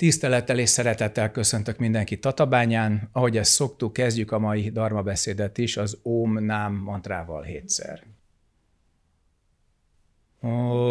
Tisztelettel és szeretettel köszöntök mindenkit Tatabányán. Ahogy ezt szoktuk, kezdjük a mai Dharma beszédet is az OM Nám mantrával hétszer. Oh.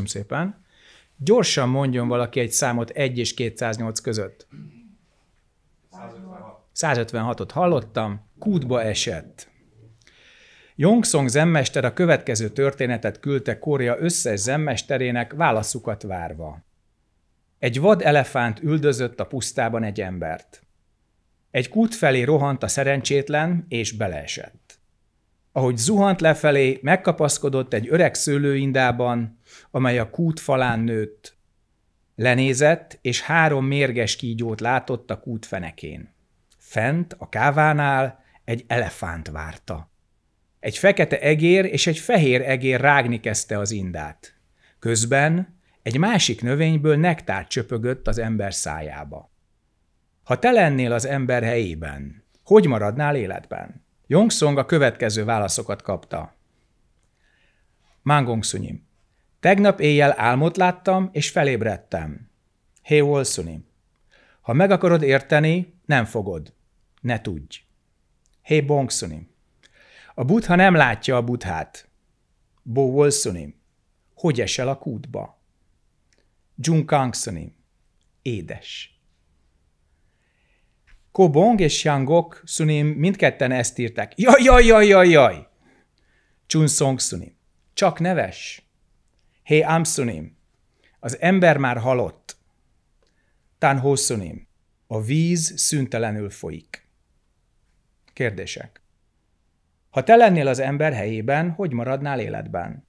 köszönöm szépen. Gyorsan mondjon valaki egy számot 1 és 208 között. 156. 156-ot hallottam, kútba esett. Jongsong zenmester a következő történetet küldte Korea összes zenmesterének válaszukat várva. Egy vad elefánt üldözött a pusztában egy embert. Egy kút felé rohant a szerencsétlen, és beleesett. Ahogy zuhant lefelé, megkapaszkodott egy öreg szőlőindában, amely a kút falán nőtt. Lenézett, és három mérges kígyót látott a kút fenekén. Fent, a kávánál egy elefánt várta. Egy fekete egér és egy fehér egér rágni kezdte az indát. Közben egy másik növényből nektár csöpögött az ember szájába. Ha te lennél az ember helyében, hogy maradnál életben? Jongszong a következő válaszokat kapta. Mangong Tegnap éjjel álmot láttam, és felébredtem. Hé, hey, Olszuni, ha meg akarod érteni, nem fogod. Ne tudj. Hé, hey, Bongszuni, a butha nem látja a buthát. Bo Olszuni, hogy esel a kútba? Jun édes. Kobong és Yangok Sunim mindketten ezt írták. Jaj, jaj, jaj, jaj, jaj! Chun Song Sunim, csak neves. Hé, hey, Amsunim, az ember már halott. Tán hosszunim, a víz szüntelenül folyik. Kérdések. Ha te lennél az ember helyében, hogy maradnál életben?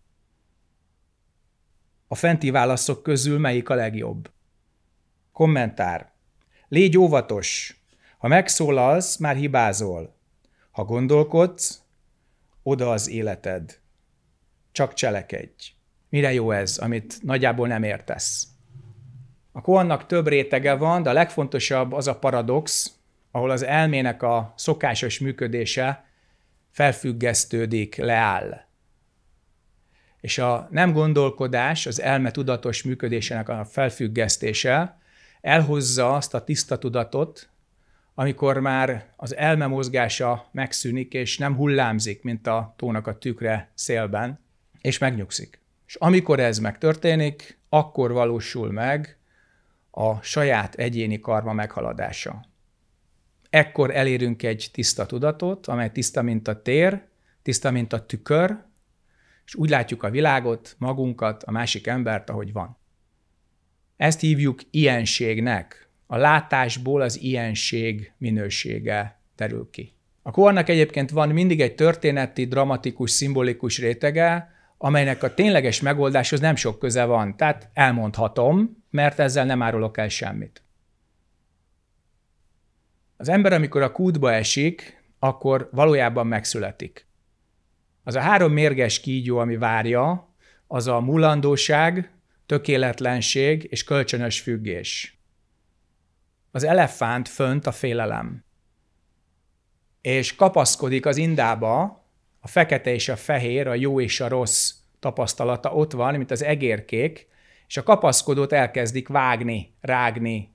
A fenti válaszok közül melyik a legjobb? Kommentár. Légy óvatos. Ha megszólalsz, már hibázol. Ha gondolkodsz, oda az életed. Csak cselekedj. Mire jó ez, amit nagyjából nem értesz? A koannak több rétege van, de a legfontosabb az a paradox, ahol az elmének a szokásos működése felfüggesztődik, leáll. És a nem gondolkodás, az elme tudatos működésének a felfüggesztése elhozza azt a tiszta tudatot, amikor már az elme mozgása megszűnik, és nem hullámzik, mint a tónak a tükre szélben, és megnyugszik. És amikor ez megtörténik, akkor valósul meg a saját egyéni karma meghaladása. Ekkor elérünk egy tiszta tudatot, amely tiszta, mint a tér, tiszta, mint a tükör, és úgy látjuk a világot, magunkat, a másik embert, ahogy van. Ezt hívjuk ilyenségnek. A látásból az ilyenség minősége terül ki. A kornak egyébként van mindig egy történeti, dramatikus, szimbolikus rétege, amelynek a tényleges megoldáshoz nem sok köze van. Tehát elmondhatom, mert ezzel nem árulok el semmit. Az ember, amikor a kútba esik, akkor valójában megszületik. Az a három mérges kígyó, ami várja, az a mulandóság, tökéletlenség és kölcsönös függés. Az elefánt fönt a félelem. És kapaszkodik az indába, a fekete és a fehér, a jó és a rossz tapasztalata ott van, mint az egérkék, és a kapaszkodót elkezdik vágni, rágni.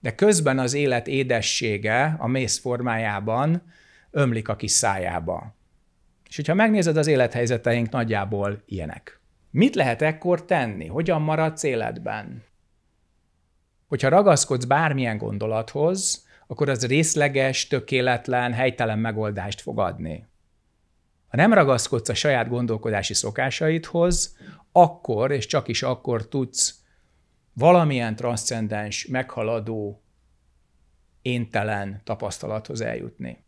De közben az élet édessége a mész formájában ömlik a kis szájába. És hogyha megnézed, az élethelyzeteink nagyjából ilyenek. Mit lehet ekkor tenni? Hogyan maradsz életben? Hogyha ragaszkodsz bármilyen gondolathoz, akkor az részleges, tökéletlen, helytelen megoldást fog adni. Ha nem ragaszkodsz a saját gondolkodási szokásaidhoz, akkor és csak is akkor tudsz valamilyen transzcendens, meghaladó, éntelen tapasztalathoz eljutni.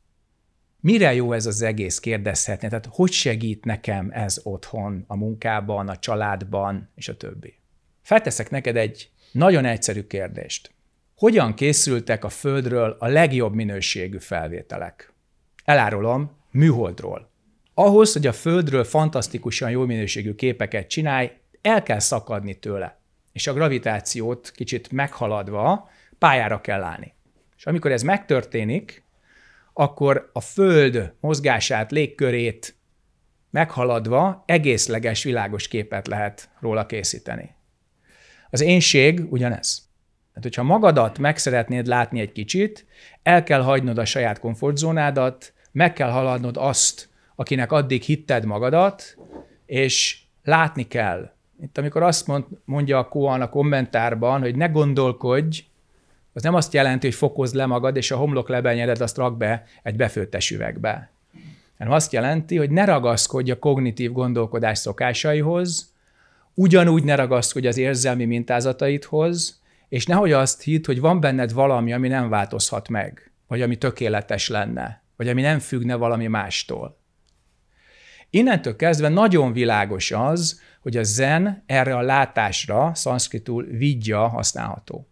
Mire jó ez az egész, kérdezhetné, tehát hogy segít nekem ez otthon, a munkában, a családban, és a többi. Felteszek neked egy nagyon egyszerű kérdést. Hogyan készültek a Földről a legjobb minőségű felvételek? Elárulom, műholdról. Ahhoz, hogy a Földről fantasztikusan jó minőségű képeket csinálj, el kell szakadni tőle, és a gravitációt kicsit meghaladva pályára kell állni. És amikor ez megtörténik, akkor a Föld mozgását, légkörét meghaladva egészleges, világos képet lehet róla készíteni. Az énség ugyanez. Tehát, hogyha magadat meg szeretnéd látni egy kicsit, el kell hagynod a saját komfortzónádat, meg kell haladnod azt, akinek addig hitted magadat, és látni kell. Itt amikor azt mond, mondja a Kóan a kommentárban, hogy ne gondolkodj, az nem azt jelenti, hogy fokozd le magad, és a homlok lebenyedet azt rak be egy befőttes üvegbe. Hanem azt jelenti, hogy ne ragaszkodj a kognitív gondolkodás szokásaihoz, ugyanúgy ne ragaszkodj az érzelmi mintázataidhoz, és nehogy azt hidd, hogy van benned valami, ami nem változhat meg, vagy ami tökéletes lenne, vagy ami nem függne valami mástól. Innentől kezdve nagyon világos az, hogy a zen erre a látásra, szanszkritul vidya használható.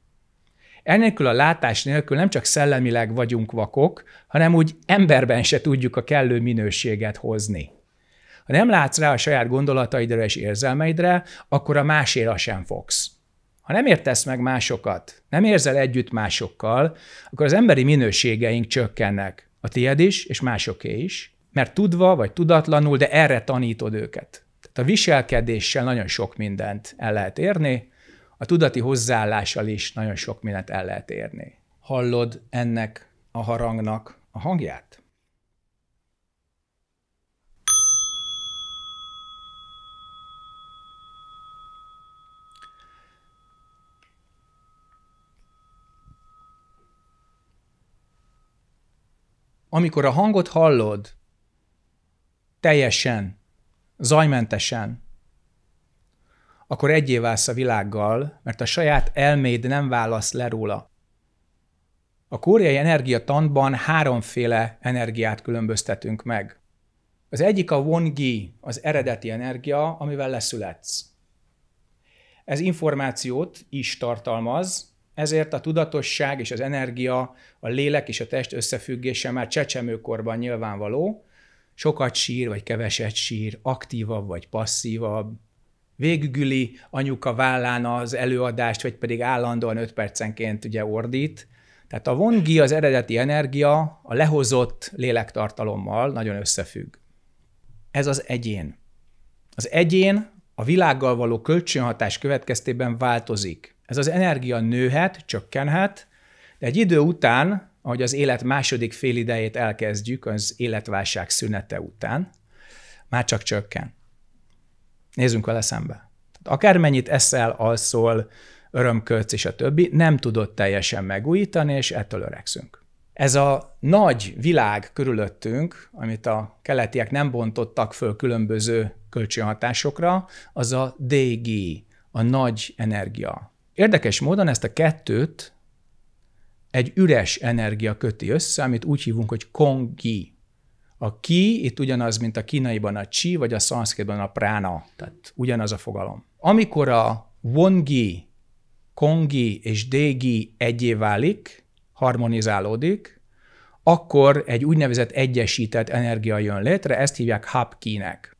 Ennélkül a látás nélkül nem csak szellemileg vagyunk vakok, hanem úgy emberben se tudjuk a kellő minőséget hozni. Ha nem látsz rá a saját gondolataidra és érzelmeidre, akkor a máséra sem fogsz. Ha nem értesz meg másokat, nem érzel együtt másokkal, akkor az emberi minőségeink csökkennek. A tied is, és másoké is mert tudva vagy tudatlanul, de erre tanítod őket. Tehát a viselkedéssel nagyon sok mindent el lehet érni, a tudati hozzáállással is nagyon sok mindent el lehet érni. Hallod ennek a harangnak a hangját? Amikor a hangot hallod, teljesen, zajmentesen, akkor egyé válsz a világgal, mert a saját elméd nem válasz le róla. A koreai energiatantban háromféle energiát különböztetünk meg. Az egyik a wongi, az eredeti energia, amivel leszületsz. Ez információt is tartalmaz, ezért a tudatosság és az energia, a lélek és a test összefüggése már csecsemőkorban nyilvánvaló, sokat sír, vagy keveset sír, aktívabb, vagy passzívabb, végügüli anyuka vállán az előadást, vagy pedig állandóan 5 percenként ugye ordít. Tehát a vongi, az eredeti energia a lehozott lélektartalommal nagyon összefügg. Ez az egyén. Az egyén a világgal való kölcsönhatás következtében változik. Ez az energia nőhet, csökkenhet, de egy idő után hogy az élet második fél idejét elkezdjük, az életválság szünete után, már csak csökken. Nézzünk vele szembe. akármennyit eszel, alszol, örömkölc és a többi, nem tudod teljesen megújítani, és ettől öregszünk. Ez a nagy világ körülöttünk, amit a keletiek nem bontottak föl különböző kölcsönhatásokra, az a DG, a nagy energia. Érdekes módon ezt a kettőt egy üres energia köti össze, amit úgy hívunk, hogy kongi. A ki itt ugyanaz, mint a kínaiban a csi, vagy a szanszkritban a prána, tehát ugyanaz a fogalom. Amikor a wongi, kongi és dégi egyé válik, harmonizálódik, akkor egy úgynevezett egyesített energia jön létre, ezt hívják hapkinek.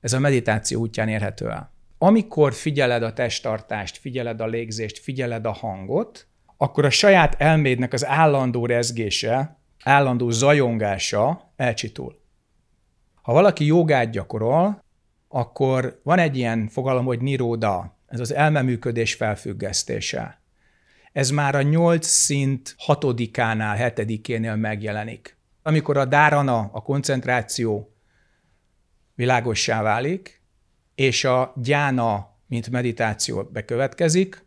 Ez a meditáció útján érhető el. Amikor figyeled a testtartást, figyeled a légzést, figyeled a hangot, akkor a saját elmédnek az állandó rezgése, állandó zajongása elcsitul. Ha valaki jogát gyakorol, akkor van egy ilyen fogalom, hogy niróda, ez az elmeműködés felfüggesztése. Ez már a nyolc szint hatodikánál, hetedikénél megjelenik. Amikor a dárana, a koncentráció világossá válik, és a gyána, mint meditáció bekövetkezik,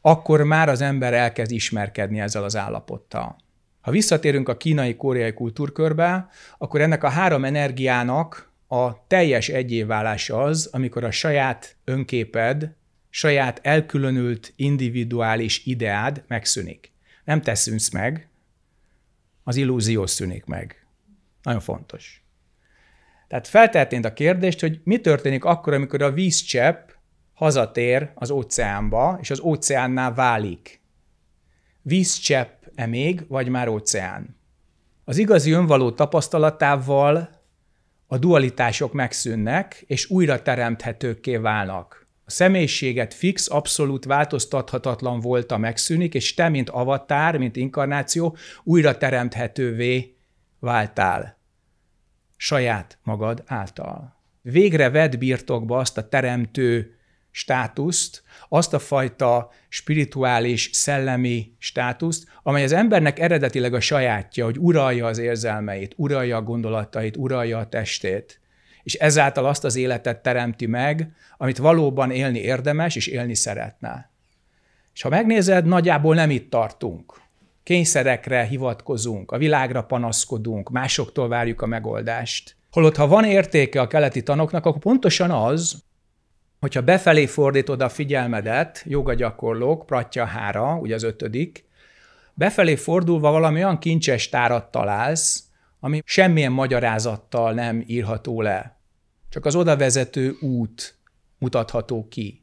akkor már az ember elkezd ismerkedni ezzel az állapottal. Ha visszatérünk a kínai-koreai kultúrkörbe, akkor ennek a három energiának a teljes egyévválása az, amikor a saját önképed, saját elkülönült individuális ideád megszűnik. Nem teszünk meg, az illúzió szűnik meg. Nagyon fontos. Tehát feltehetnéd a kérdést, hogy mi történik akkor, amikor a vízcsepp hazatér az óceánba, és az óceánnál válik. Vízcsepp-e még, vagy már óceán? Az igazi önvaló tapasztalatával a dualitások megszűnnek, és újra teremthetőkké válnak. A személyiséget fix, abszolút változtathatatlan volt a megszűnik, és te, mint avatár, mint inkarnáció, újra teremthetővé váltál. Saját magad által. Végre vedd birtokba azt a teremtő státuszt, azt a fajta spirituális, szellemi státuszt, amely az embernek eredetileg a sajátja, hogy uralja az érzelmeit, uralja a gondolatait, uralja a testét. És ezáltal azt az életet teremti meg, amit valóban élni érdemes és élni szeretne. És ha megnézed, nagyjából nem itt tartunk. Kényszerekre hivatkozunk, a világra panaszkodunk, másoktól várjuk a megoldást. Holott, ha van értéke a keleti tanoknak, akkor pontosan az, hogyha befelé fordítod a figyelmedet, jogagyakorlók, hára, ugye az ötödik, befelé fordulva valami olyan kincses tárat találsz, ami semmilyen magyarázattal nem írható le. Csak az oda vezető út mutatható ki.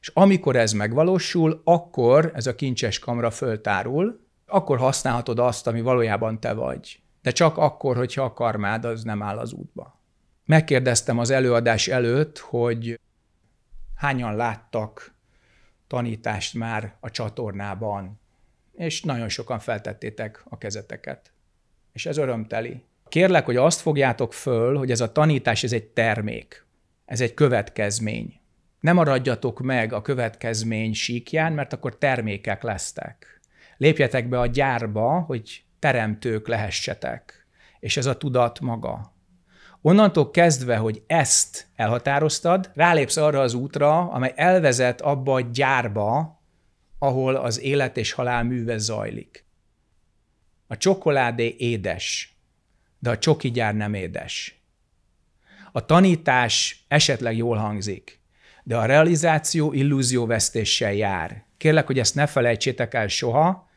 És amikor ez megvalósul, akkor ez a kincses kamra föltárul, akkor használhatod azt, ami valójában te vagy. De csak akkor, hogyha a karmád az nem áll az útba. Megkérdeztem az előadás előtt, hogy hányan láttak tanítást már a csatornában, és nagyon sokan feltettétek a kezeteket. És ez örömteli. Kérlek, hogy azt fogjátok föl, hogy ez a tanítás, ez egy termék, ez egy következmény. Nem maradjatok meg a következmény síkján, mert akkor termékek lesztek. Lépjetek be a gyárba, hogy teremtők lehessetek. És ez a tudat maga. Onnantól kezdve, hogy ezt elhatároztad, rálépsz arra az útra, amely elvezet abba a gyárba, ahol az élet és halál műve zajlik. A csokoládé édes, de a csoki gyár nem édes. A tanítás esetleg jól hangzik, de a realizáció illúzióvesztéssel jár. Kérlek, hogy ezt ne felejtsétek el soha,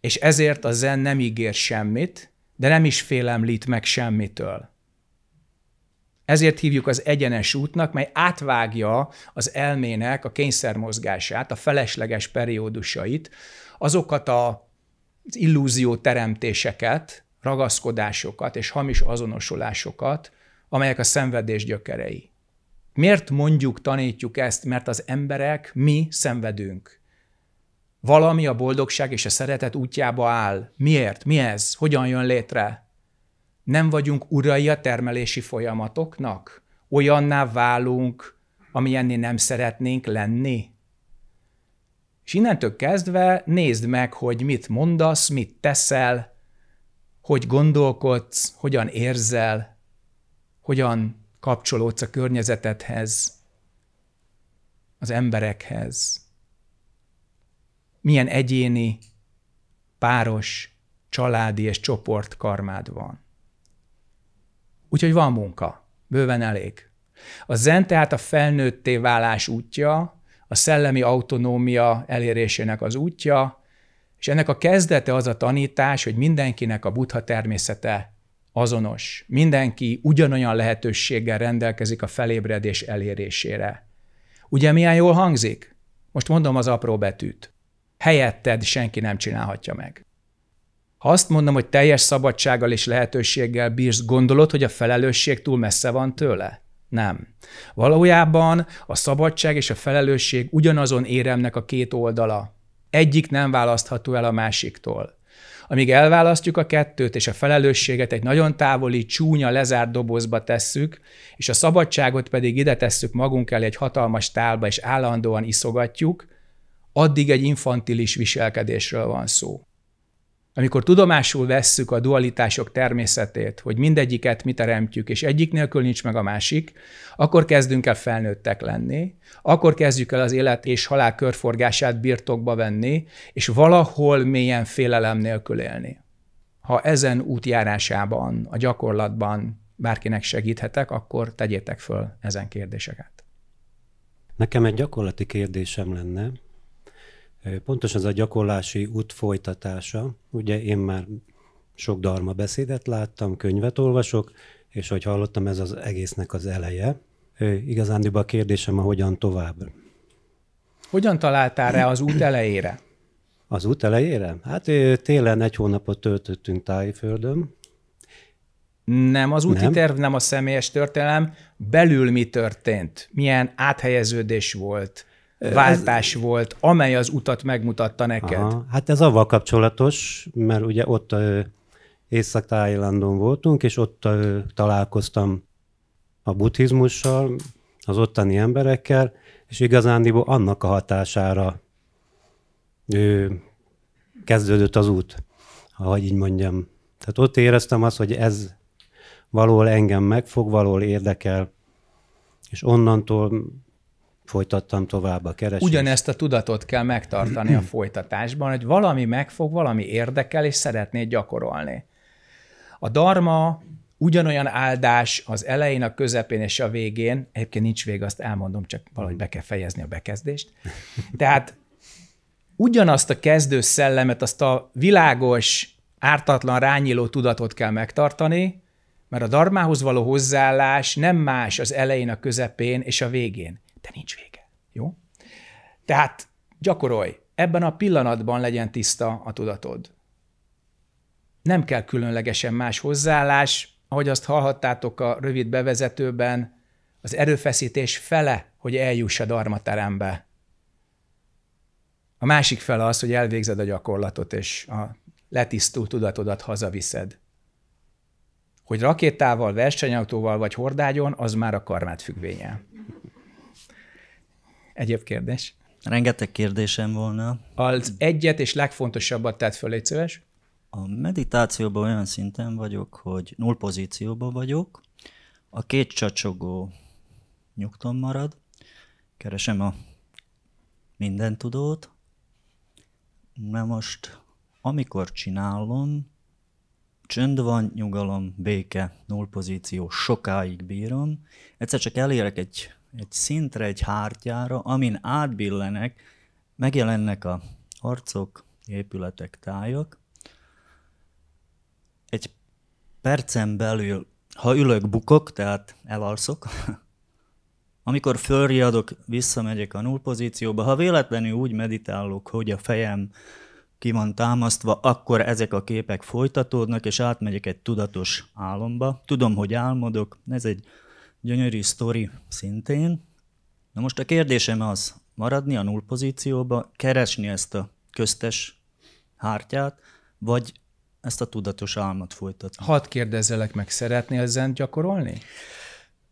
és ezért a zen nem ígér semmit, de nem is félemlít meg semmitől. Ezért hívjuk az egyenes útnak, mely átvágja az elmének a kényszermozgását, a felesleges periódusait, azokat a, az illúzió teremtéseket, ragaszkodásokat és hamis azonosulásokat, amelyek a szenvedés gyökerei. Miért mondjuk, tanítjuk ezt? Mert az emberek, mi szenvedünk. Valami a boldogság és a szeretet útjába áll. Miért? Mi ez? Hogyan jön létre? Nem vagyunk urai a termelési folyamatoknak? Olyanná válunk, enni nem szeretnénk lenni? És innentől kezdve nézd meg, hogy mit mondasz, mit teszel, hogy gondolkodsz, hogyan érzel, hogyan kapcsolódsz a környezetedhez, az emberekhez milyen egyéni, páros, családi és csoport karmád van. Úgyhogy van munka, bőven elég. A zen tehát a felnőtté válás útja, a szellemi autonómia elérésének az útja, és ennek a kezdete az a tanítás, hogy mindenkinek a buddha természete azonos. Mindenki ugyanolyan lehetőséggel rendelkezik a felébredés elérésére. Ugye milyen jól hangzik? Most mondom az apró betűt helyetted senki nem csinálhatja meg. Ha azt mondom, hogy teljes szabadsággal és lehetőséggel bírsz, gondolod, hogy a felelősség túl messze van tőle? Nem. Valójában a szabadság és a felelősség ugyanazon éremnek a két oldala. Egyik nem választható el a másiktól. Amíg elválasztjuk a kettőt, és a felelősséget egy nagyon távoli, csúnya, lezárt dobozba tesszük, és a szabadságot pedig ide tesszük magunk el egy hatalmas tálba, és állandóan iszogatjuk, addig egy infantilis viselkedésről van szó. Amikor tudomásul vesszük a dualitások természetét, hogy mindegyiket mi teremtjük, és egyik nélkül nincs meg a másik, akkor kezdünk el felnőttek lenni, akkor kezdjük el az élet és halál körforgását birtokba venni, és valahol mélyen félelem nélkül élni. Ha ezen útjárásában, a gyakorlatban bárkinek segíthetek, akkor tegyétek föl ezen kérdéseket. Nekem egy gyakorlati kérdésem lenne, Pontosan ez a gyakorlási út folytatása. Ugye én már sok darma beszédet láttam, könyvet olvasok, és ahogy hallottam, ez az egésznek az eleje. Igazán a kérdésem a hogyan tovább. Hogyan találtál rá az út elejére? Az út elejére? Hát télen egy hónapot töltöttünk Tájföldön. Nem, az úti nem. terv nem a személyes történelem. Belül mi történt? Milyen áthelyeződés volt? váltás ez... volt, amely az utat megmutatta neked. Aha. Hát ez avval kapcsolatos, mert ugye ott Észak-Tájlandon voltunk, és ott találkoztam a buddhizmussal, az ottani emberekkel, és igazándiból annak a hatására ő kezdődött az út, ahogy így mondjam. Tehát ott éreztem azt, hogy ez valahol engem megfog, valahol érdekel, és onnantól folytattam tovább a keresést. Ugyanezt a tudatot kell megtartani a folytatásban, hogy valami megfog, valami érdekel, és szeretnéd gyakorolni. A dharma ugyanolyan áldás az elején, a közepén és a végén, egyébként nincs vége, azt elmondom, csak valahogy be kell fejezni a bekezdést. Tehát ugyanazt a kezdő szellemet, azt a világos, ártatlan, rányíló tudatot kell megtartani, mert a darmához való hozzáállás nem más az elején, a közepén és a végén de nincs vége. Jó? Tehát gyakorolj, ebben a pillanatban legyen tiszta a tudatod. Nem kell különlegesen más hozzáállás, ahogy azt hallhattátok a rövid bevezetőben, az erőfeszítés fele, hogy eljuss a darmaterembe. A másik fele az, hogy elvégzed a gyakorlatot, és a letisztult tudatodat hazaviszed. Hogy rakétával, versenyautóval vagy hordágyon, az már a karmát függvénye. Egyéb kérdés? Rengeteg kérdésem volna. Az egyet és legfontosabbat tett föl, egy szíves. A meditációban olyan szinten vagyok, hogy null pozícióban vagyok, a két csacsogó nyugton marad, keresem a minden tudót, na most, amikor csinálom, csönd van, nyugalom, béke, null pozíció, sokáig bírom, egyszer csak elérek egy egy szintre, egy hártyára, amin átbillenek, megjelennek a arcok, épületek, tájak. Egy percen belül, ha ülök, bukok, tehát elalszok. Amikor fölriadok, visszamegyek a null pozícióba, ha véletlenül úgy meditálok, hogy a fejem ki van támasztva, akkor ezek a képek folytatódnak, és átmegyek egy tudatos álomba. Tudom, hogy álmodok, ez egy Gyönyörű sztori szintén. Na most a kérdésem az, maradni a null pozícióba, keresni ezt a köztes hártyát, vagy ezt a tudatos álmat folytatni. Hadd kérdezzelek meg, szeretnél zen gyakorolni?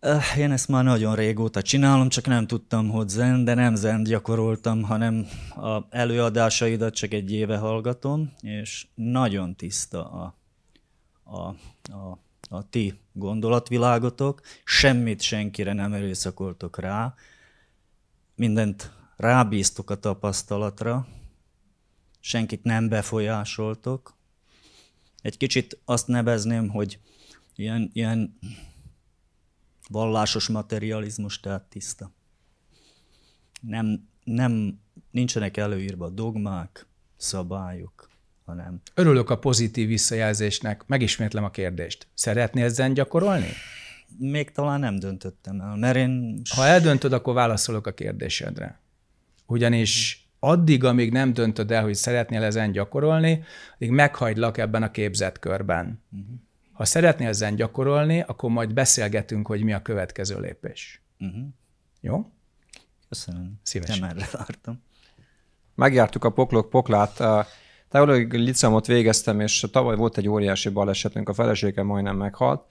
Eh, én ezt már nagyon régóta csinálom, csak nem tudtam, hogy zen, de nem zen gyakoroltam, hanem a előadásaidat csak egy éve hallgatom, és nagyon tiszta a, a, a a ti gondolatvilágotok, semmit senkire nem erőszakoltok rá, mindent rábíztok a tapasztalatra, senkit nem befolyásoltok. Egy kicsit azt nevezném, hogy ilyen, ilyen vallásos materializmus, tehát tiszta. Nem, nem, nincsenek előírva dogmák, szabályok hanem... Örülök a pozitív visszajelzésnek. Megismétlem a kérdést. Szeretnél ezen gyakorolni? Még talán nem döntöttem el, mert én... Ha eldöntöd, akkor válaszolok a kérdésedre. Ugyanis addig, amíg nem döntöd el, hogy szeretnél ezen gyakorolni, addig meghagylak ebben a képzett körben. Uh-huh. Ha szeretnél ezen gyakorolni, akkor majd beszélgetünk, hogy mi a következő lépés. Uh-huh. Jó? Köszönöm. Szívesen. Nem erre vártam. Megjártuk a poklok poklát. Teológiai liceumot végeztem, és tavaly volt egy óriási balesetünk, a felesége majdnem meghalt.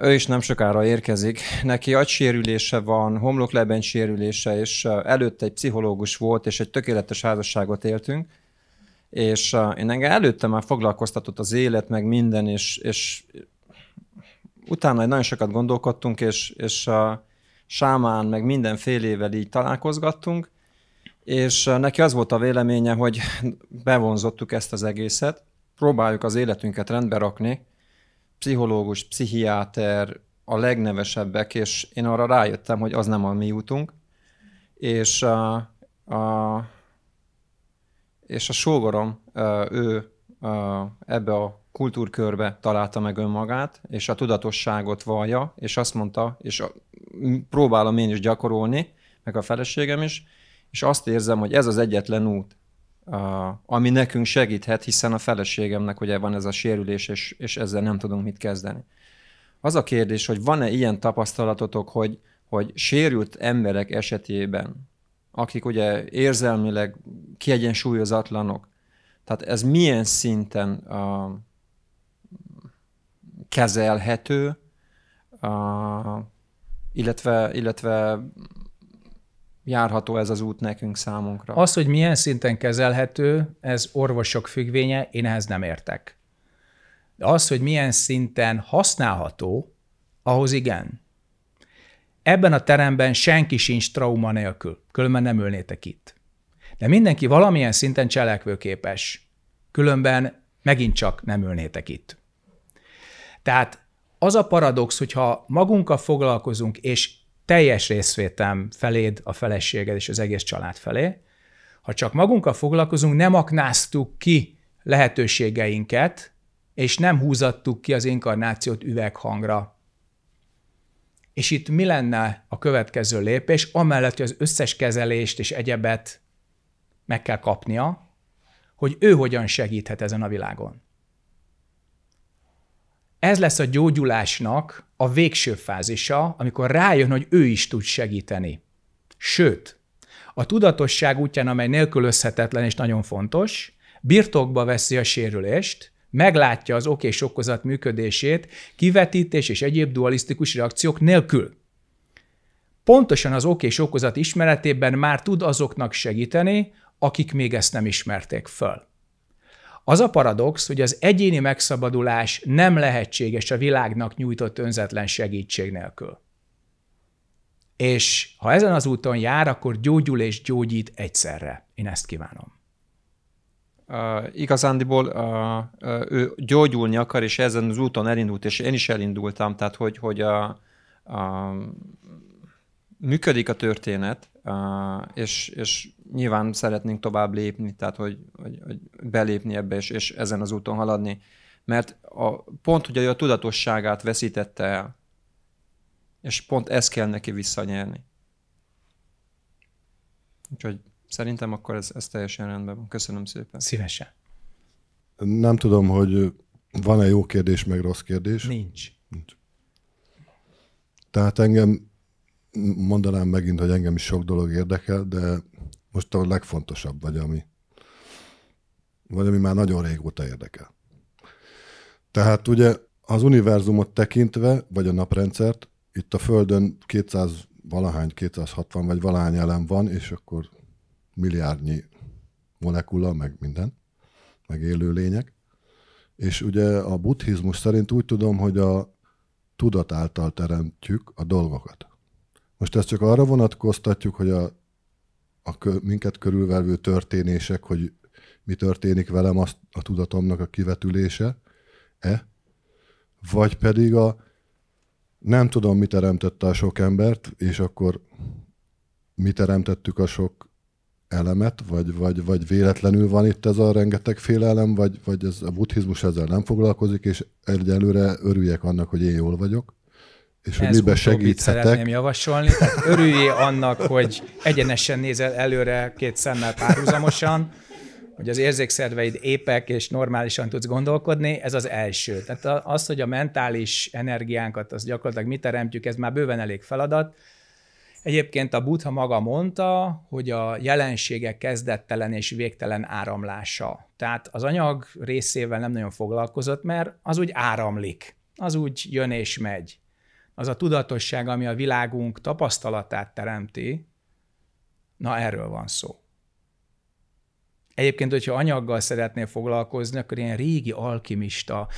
Ő is nem sokára érkezik. Neki agysérülése van, homlokleben sérülése, és előtte egy pszichológus volt, és egy tökéletes házasságot éltünk. És én engem előtte már foglalkoztatott az élet, meg minden, és, és utána nagyon sokat gondolkodtunk, és, és a sámán, meg mindenfélével így találkozgattunk, és neki az volt a véleménye, hogy bevonzottuk ezt az egészet, próbáljuk az életünket rendbe rakni, pszichológus, pszichiáter, a legnevesebbek, és én arra rájöttem, hogy az nem a mi útunk, és a, a, és a sógorom, ő ebbe a kultúrkörbe találta meg önmagát, és a tudatosságot vallja, és azt mondta, és próbálom én is gyakorolni, meg a feleségem is, és azt érzem, hogy ez az egyetlen út, ami nekünk segíthet, hiszen a feleségemnek ugye van ez a sérülés, és, és ezzel nem tudunk mit kezdeni. Az a kérdés, hogy van-e ilyen tapasztalatotok, hogy, hogy sérült emberek esetében, akik ugye érzelmileg kiegyensúlyozatlanok, tehát ez milyen szinten uh, kezelhető, uh, illetve, illetve járható ez az út nekünk számunkra. Az, hogy milyen szinten kezelhető, ez orvosok függvénye, én ehhez nem értek. De az, hogy milyen szinten használható, ahhoz igen. Ebben a teremben senki sincs trauma nélkül, különben nem ülnétek itt. De mindenki valamilyen szinten cselekvőképes, különben megint csak nem ülnétek itt. Tehát az a paradox, hogyha magunkkal foglalkozunk, és teljes részvétem feléd, a feleséged és az egész család felé. Ha csak magunkkal foglalkozunk, nem aknáztuk ki lehetőségeinket, és nem húzattuk ki az inkarnációt üveghangra. És itt mi lenne a következő lépés, amellett, hogy az összes kezelést és egyebet meg kell kapnia, hogy ő hogyan segíthet ezen a világon. Ez lesz a gyógyulásnak a végső fázisa, amikor rájön, hogy ő is tud segíteni. Sőt, a tudatosság útján, amely nélkülözhetetlen és nagyon fontos, birtokba veszi a sérülést, meglátja az ok és okozat működését kivetítés és egyéb dualisztikus reakciók nélkül. Pontosan az ok és okozat ismeretében már tud azoknak segíteni, akik még ezt nem ismerték föl. Az a paradox, hogy az egyéni megszabadulás nem lehetséges a világnak nyújtott önzetlen segítség nélkül. És ha ezen az úton jár, akkor gyógyul és gyógyít egyszerre. Én ezt kívánom. Uh, igazándiból uh, uh, ő gyógyulni akar, és ezen az úton elindult, és én is elindultam, tehát hogy, hogy a, a működik a történet, és, és nyilván szeretnénk tovább lépni, tehát hogy, hogy, hogy belépni ebbe és, és ezen az úton haladni. Mert a, pont hogy a tudatosságát veszítette el, és pont ezt kell neki visszanyerni. Úgyhogy szerintem akkor ez, ez teljesen rendben van. Köszönöm szépen. Szívesen. Nem tudom, hogy van-e jó kérdés, meg rossz kérdés. Nincs. Nincs. Tehát engem mondanám megint, hogy engem is sok dolog érdekel, de most a legfontosabb vagy, ami, vagy ami már nagyon régóta érdekel. Tehát ugye az univerzumot tekintve, vagy a naprendszert, itt a Földön 200 valahány, 260 vagy valahány elem van, és akkor milliárdnyi molekula, meg minden, meg élő lények. És ugye a buddhizmus szerint úgy tudom, hogy a tudat által teremtjük a dolgokat. Most ezt csak arra vonatkoztatjuk, hogy a, a minket körülvevő történések, hogy mi történik velem, azt a tudatomnak a kivetülése, e? Vagy pedig a nem tudom, mi teremtette a sok embert, és akkor mi teremtettük a sok elemet, vagy, vagy, vagy véletlenül van itt ez a rengeteg félelem, vagy, vagy ez a buddhizmus ezzel nem foglalkozik, és egyelőre örüljek annak, hogy én jól vagyok és hogy miben segíthetek. szeretném javasolni. Tehát örüljé annak, hogy egyenesen nézel előre két szemmel párhuzamosan, hogy az érzékszerveid épek és normálisan tudsz gondolkodni, ez az első. Tehát az, hogy a mentális energiánkat, az gyakorlatilag mi teremtjük, ez már bőven elég feladat. Egyébként a Buddha maga mondta, hogy a jelenségek kezdettelen és végtelen áramlása. Tehát az anyag részével nem nagyon foglalkozott, mert az úgy áramlik, az úgy jön és megy az a tudatosság, ami a világunk tapasztalatát teremti, na erről van szó. Egyébként, hogyha anyaggal szeretnél foglalkozni, akkor ilyen régi alkimista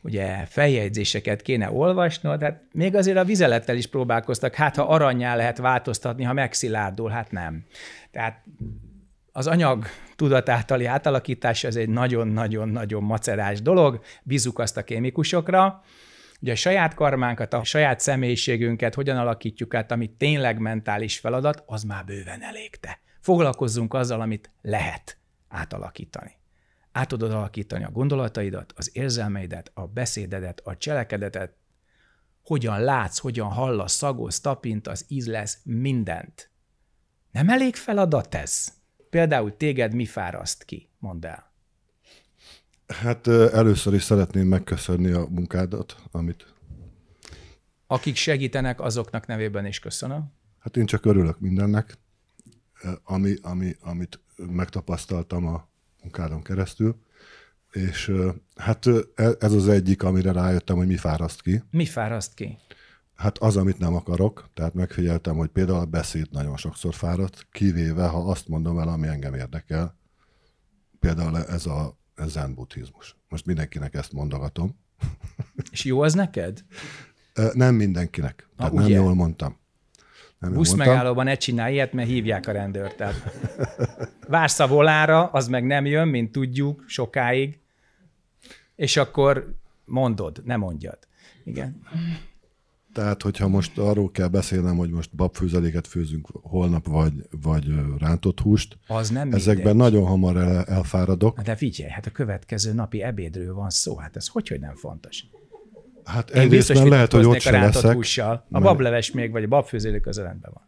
ugye, feljegyzéseket kéne olvasnod, hát még azért a vizelettel is próbálkoztak, hát ha aranyjá lehet változtatni, ha megszilárdul, hát nem. Tehát az anyag tudatátali átalakítás az egy nagyon-nagyon-nagyon macerás dolog, bízunk azt a kémikusokra, Ugye a saját karmánkat, a saját személyiségünket hogyan alakítjuk át, ami tényleg mentális feladat, az már bőven elég te. Foglalkozzunk azzal, amit lehet átalakítani. Át tudod alakítani a gondolataidat, az érzelmeidet, a beszédedet, a cselekedetet, hogyan látsz, hogyan hallasz, szagolsz, tapintasz, ízlesz, mindent. Nem elég feladat ez? Például téged mi fáraszt ki? Mondd el. Hát először is szeretném megköszönni a munkádat, amit... Akik segítenek, azoknak nevében is köszönöm. Hát én csak örülök mindennek, ami, ami, amit megtapasztaltam a munkádon keresztül, és hát e-, ez az egyik, amire rájöttem, hogy mi fáraszt ki. Mi fáraszt ki? Hát az, amit nem akarok, tehát megfigyeltem, hogy például a beszéd nagyon sokszor fáradt, kivéve, ha azt mondom el, ami engem érdekel. Például ez a ez zen buddhizmus. Most mindenkinek ezt mondogatom. És jó az neked? nem mindenkinek. Na, tehát nem jól mondtam. Nem Busz mondtam. megállóban ne csinálj ilyet, mert hívják a rendőrt. vársz a volára, az meg nem jön, mint tudjuk, sokáig, és akkor mondod, nem mondjad. Igen. Tehát, hogyha most arról kell beszélnem, hogy most babfőzeléket főzünk holnap, vagy, vagy rántott húst, az nem ezekben mindegy. nagyon hamar el, elfáradok. De figyelj, hát a következő napi ebédről van szó, hát ez hogy, hogy nem fontos? Hát Én egyrészt biztos, lehet, hogy ott sem leszek. Hússal. A mert... bableves még, vagy a babfőzelék az rendben van.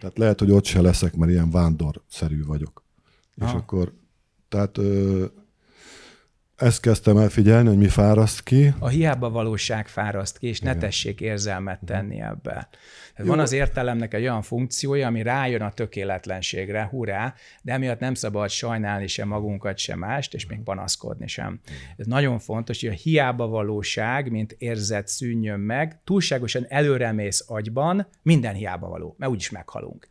Tehát lehet, hogy ott se leszek, mert ilyen vándorszerű vagyok. Ha. És akkor, tehát ö, ezt kezdtem el figyelni, hogy mi fáraszt ki. A hiába valóság fáraszt ki, és Igen. ne tessék érzelmet tenni ebbe. Jó. Van az értelemnek egy olyan funkciója, ami rájön a tökéletlenségre, hurrá, de emiatt nem szabad sajnálni sem magunkat, sem mást, és még panaszkodni sem. Ez nagyon fontos, hogy a hiába valóság, mint érzet szűnjön meg, túlságosan előremész agyban, minden hiába való, mert úgyis meghalunk.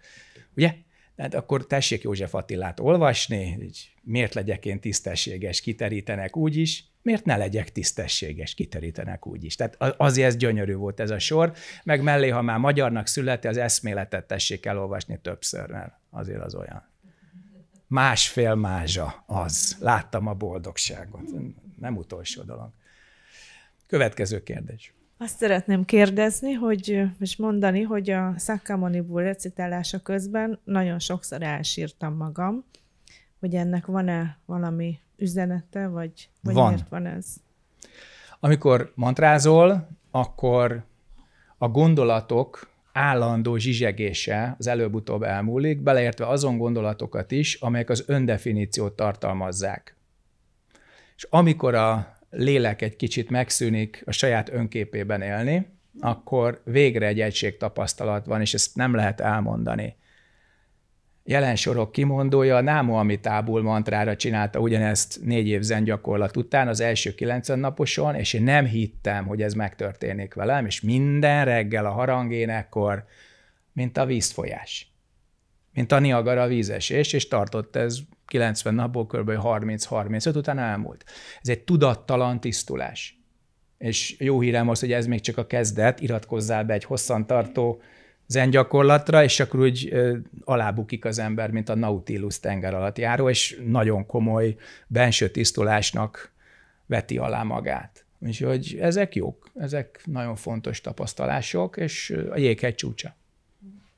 Ugye? Hát akkor tessék József Attilát olvasni, így miért legyek én tisztességes, kiterítenek úgy is, miért ne legyek tisztességes, kiterítenek úgy is. Tehát azért ez gyönyörű volt ez a sor, meg mellé, ha már magyarnak születi, az eszméletet tessék elolvasni többször, mert azért az olyan. Másfél mázsa az. Láttam a boldogságot. Nem utolsó dolog. Következő kérdés. Azt szeretném kérdezni, hogy, és mondani, hogy a Szakkamonibú recitálása közben nagyon sokszor elsírtam magam, hogy ennek van-e valami üzenete, vagy, vagy van. miért van ez? Amikor mantrázol, akkor a gondolatok állandó zsizsegése az előbb-utóbb elmúlik, beleértve azon gondolatokat is, amelyek az öndefiníciót tartalmazzák. És amikor a lélek egy kicsit megszűnik a saját önképében élni, akkor végre egy egységtapasztalat tapasztalat van, és ezt nem lehet elmondani. Jelen sorok kimondója, Námo Amitábul mantrára csinálta ugyanezt négy év zen gyakorlat után, az első 90 naposon, és én nem hittem, hogy ez megtörténik velem, és minden reggel a harangénekor, mint a vízfolyás, mint a Niagara vízesés, és tartott ez 90 napból kb. 30-35 után elmúlt. Ez egy tudattalan tisztulás. És jó hírem az, hogy ez még csak a kezdet, iratkozzál be egy hosszantartó zen gyakorlatra, és akkor úgy ö, alábukik az ember, mint a Nautilus tenger alatt járó, és nagyon komoly benső tisztulásnak veti alá magát. Úgyhogy ezek jók, ezek nagyon fontos tapasztalások, és a jéghegy csúcsa.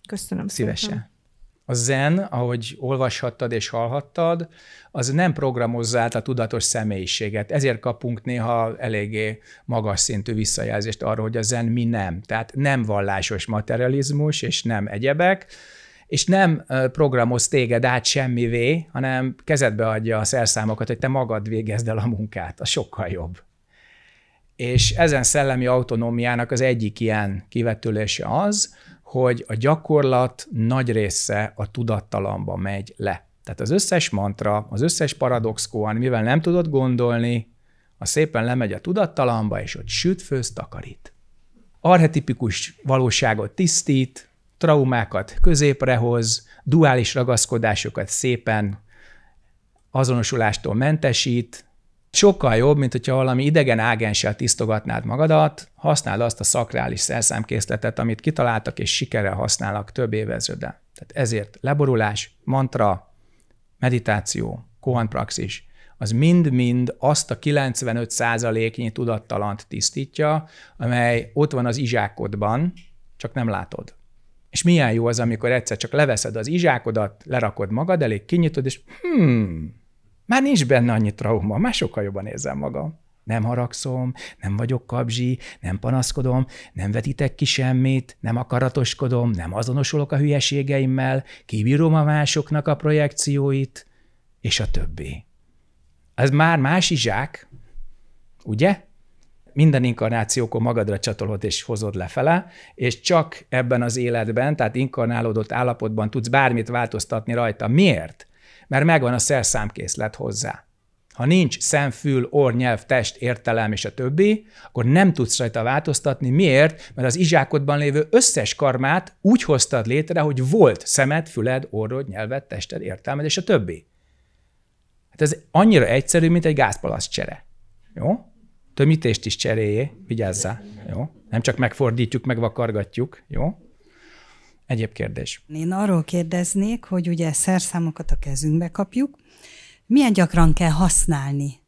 Köszönöm Szívesen. szépen. A zen, ahogy olvashattad és hallhattad, az nem programozza át a tudatos személyiséget. Ezért kapunk néha eléggé magas szintű visszajelzést arról, hogy a zen mi nem. Tehát nem vallásos materializmus, és nem egyebek, és nem programoz téged át semmivé, hanem kezedbe adja a szerszámokat, hogy te magad végezd el a munkát. A sokkal jobb. És ezen szellemi autonómiának az egyik ilyen kivetülése az, hogy a gyakorlat nagy része a tudattalamba megy le. Tehát az összes mantra, az összes koan, mivel nem tudod gondolni, a szépen lemegy a tudattalamba és ott süt, főz, takarít. Arhetipikus valóságot tisztít, traumákat középre hoz, duális ragaszkodásokat szépen azonosulástól mentesít, Sokkal jobb, mint hogyha valami idegen ágenssel tisztogatnád magadat, használd azt a szakrális szerszámkészletet, amit kitaláltak és sikerrel használnak több évezrede. Tehát ezért leborulás, mantra, meditáció, kohan praxis, az mind-mind azt a 95 százaléknyi tudattalant tisztítja, amely ott van az izsákodban, csak nem látod. És milyen jó az, amikor egyszer csak leveszed az izsákodat, lerakod magad elé, kinyitod, és hmm, már nincs benne annyi trauma, már sokkal jobban érzem magam. Nem haragszom, nem vagyok kabzsi, nem panaszkodom, nem vetitek ki semmit, nem akaratoskodom, nem azonosulok a hülyeségeimmel, kibírom a másoknak a projekcióit, és a többi. Ez már más izsák, ugye? minden inkarnációkon magadra csatolod és hozod lefele, és csak ebben az életben, tehát inkarnálódott állapotban tudsz bármit változtatni rajta. Miért? mert megvan a szerszámkészlet hozzá. Ha nincs szem, fül, orr, nyelv, test, értelem és a többi, akkor nem tudsz rajta változtatni. Miért? Mert az izsákodban lévő összes karmát úgy hoztad létre, hogy volt szemed, füled, orrod, nyelved, tested, értelmed és a többi. Hát ez annyira egyszerű, mint egy gázpalasz csere. Jó? Tömítést is cseréljé, vigyázzál. Jó? Nem csak megfordítjuk, megvakargatjuk. Jó? Egyéb kérdés. Én arról kérdeznék, hogy ugye szerszámokat a kezünkbe kapjuk, milyen gyakran kell használni?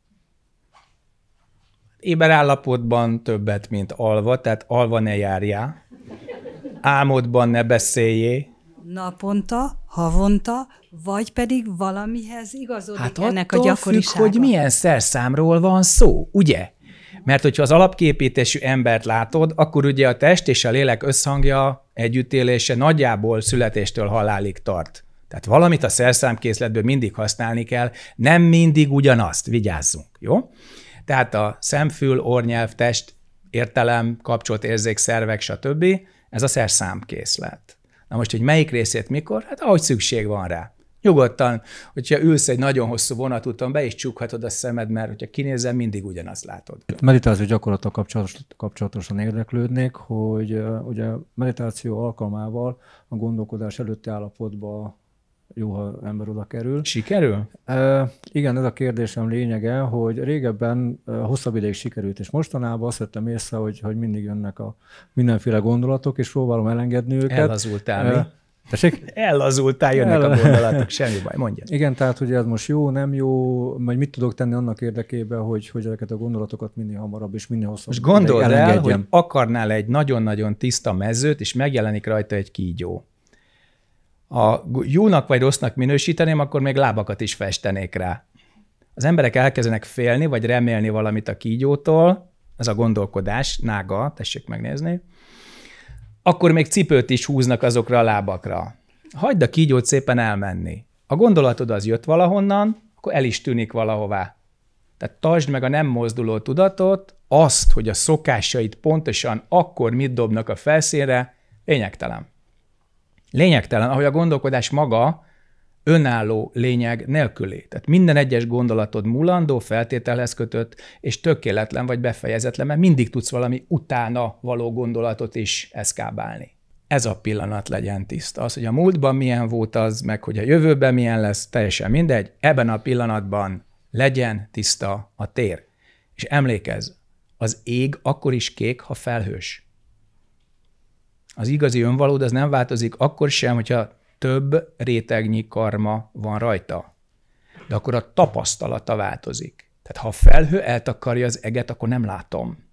állapotban többet, mint alva, tehát alva ne járjá, álmodban ne beszéljé. Naponta, havonta, vagy pedig valamihez igazodik hát ennek a gyakorisága. Függ, hogy milyen szerszámról van szó, ugye? Mert hogyha az alapképítésű embert látod, akkor ugye a test és a lélek összhangja együttélése nagyjából születéstől halálig tart. Tehát valamit a szerszámkészletből mindig használni kell, nem mindig ugyanazt, vigyázzunk, jó? Tehát a szemfül, ornyelv, test, értelem, kapcsolt érzékszervek, stb. Ez a szerszámkészlet. Na most, hogy melyik részét mikor? Hát ahogy szükség van rá. Nyugodtan, hogyha ülsz egy nagyon hosszú vonatúton, be is csukhatod a szemed, mert hogyha kinézel, mindig ugyanazt látod. Meditáció gyakorlattal kapcsolatos, kapcsolatosan érdeklődnék, hogy ugye meditáció alkalmával a gondolkodás előtti állapotba jó, ha ember oda kerül. Sikerül? E, igen, ez a kérdésem lényege, hogy régebben e, hosszabb ideig sikerült, és mostanában azt vettem észre, hogy, hogy mindig jönnek a mindenféle gondolatok, és próbálom elengedni őket. Elazultál e, mi? Tessék? Ellazultál, jönnek El... a gondolatok, semmi baj, mondja. Igen, tehát hogy ez most jó, nem jó, vagy mit tudok tenni annak érdekében, hogy, hogy ezeket a gondolatokat minél hamarabb és minél hosszabb. Most gondold el, el, hogy akarnál egy nagyon-nagyon tiszta mezőt, és megjelenik rajta egy kígyó. Ha jónak vagy rossznak minősíteném, akkor még lábakat is festenék rá. Az emberek elkezdenek félni, vagy remélni valamit a kígyótól, ez a gondolkodás, nága, tessék megnézni, akkor még cipőt is húznak azokra a lábakra. Hagyd a kígyót szépen elmenni. A gondolatod az jött valahonnan, akkor el is tűnik valahová. Tehát tartsd meg a nem mozduló tudatot, azt, hogy a szokásait pontosan akkor mit dobnak a felszínre, lényegtelen. Lényegtelen, ahogy a gondolkodás maga, önálló lényeg nélküli. Tehát minden egyes gondolatod mulandó, feltételhez kötött, és tökéletlen vagy befejezetlen, mert mindig tudsz valami utána való gondolatot is eszkábálni. Ez a pillanat legyen tiszta. Az, hogy a múltban milyen volt az, meg hogy a jövőben milyen lesz, teljesen mindegy. Ebben a pillanatban legyen tiszta a tér. És emlékezz, az ég akkor is kék, ha felhős. Az igazi önvalód az nem változik akkor sem, hogyha több rétegnyi karma van rajta. De akkor a tapasztalata változik. Tehát ha a felhő eltakarja az eget, akkor nem látom.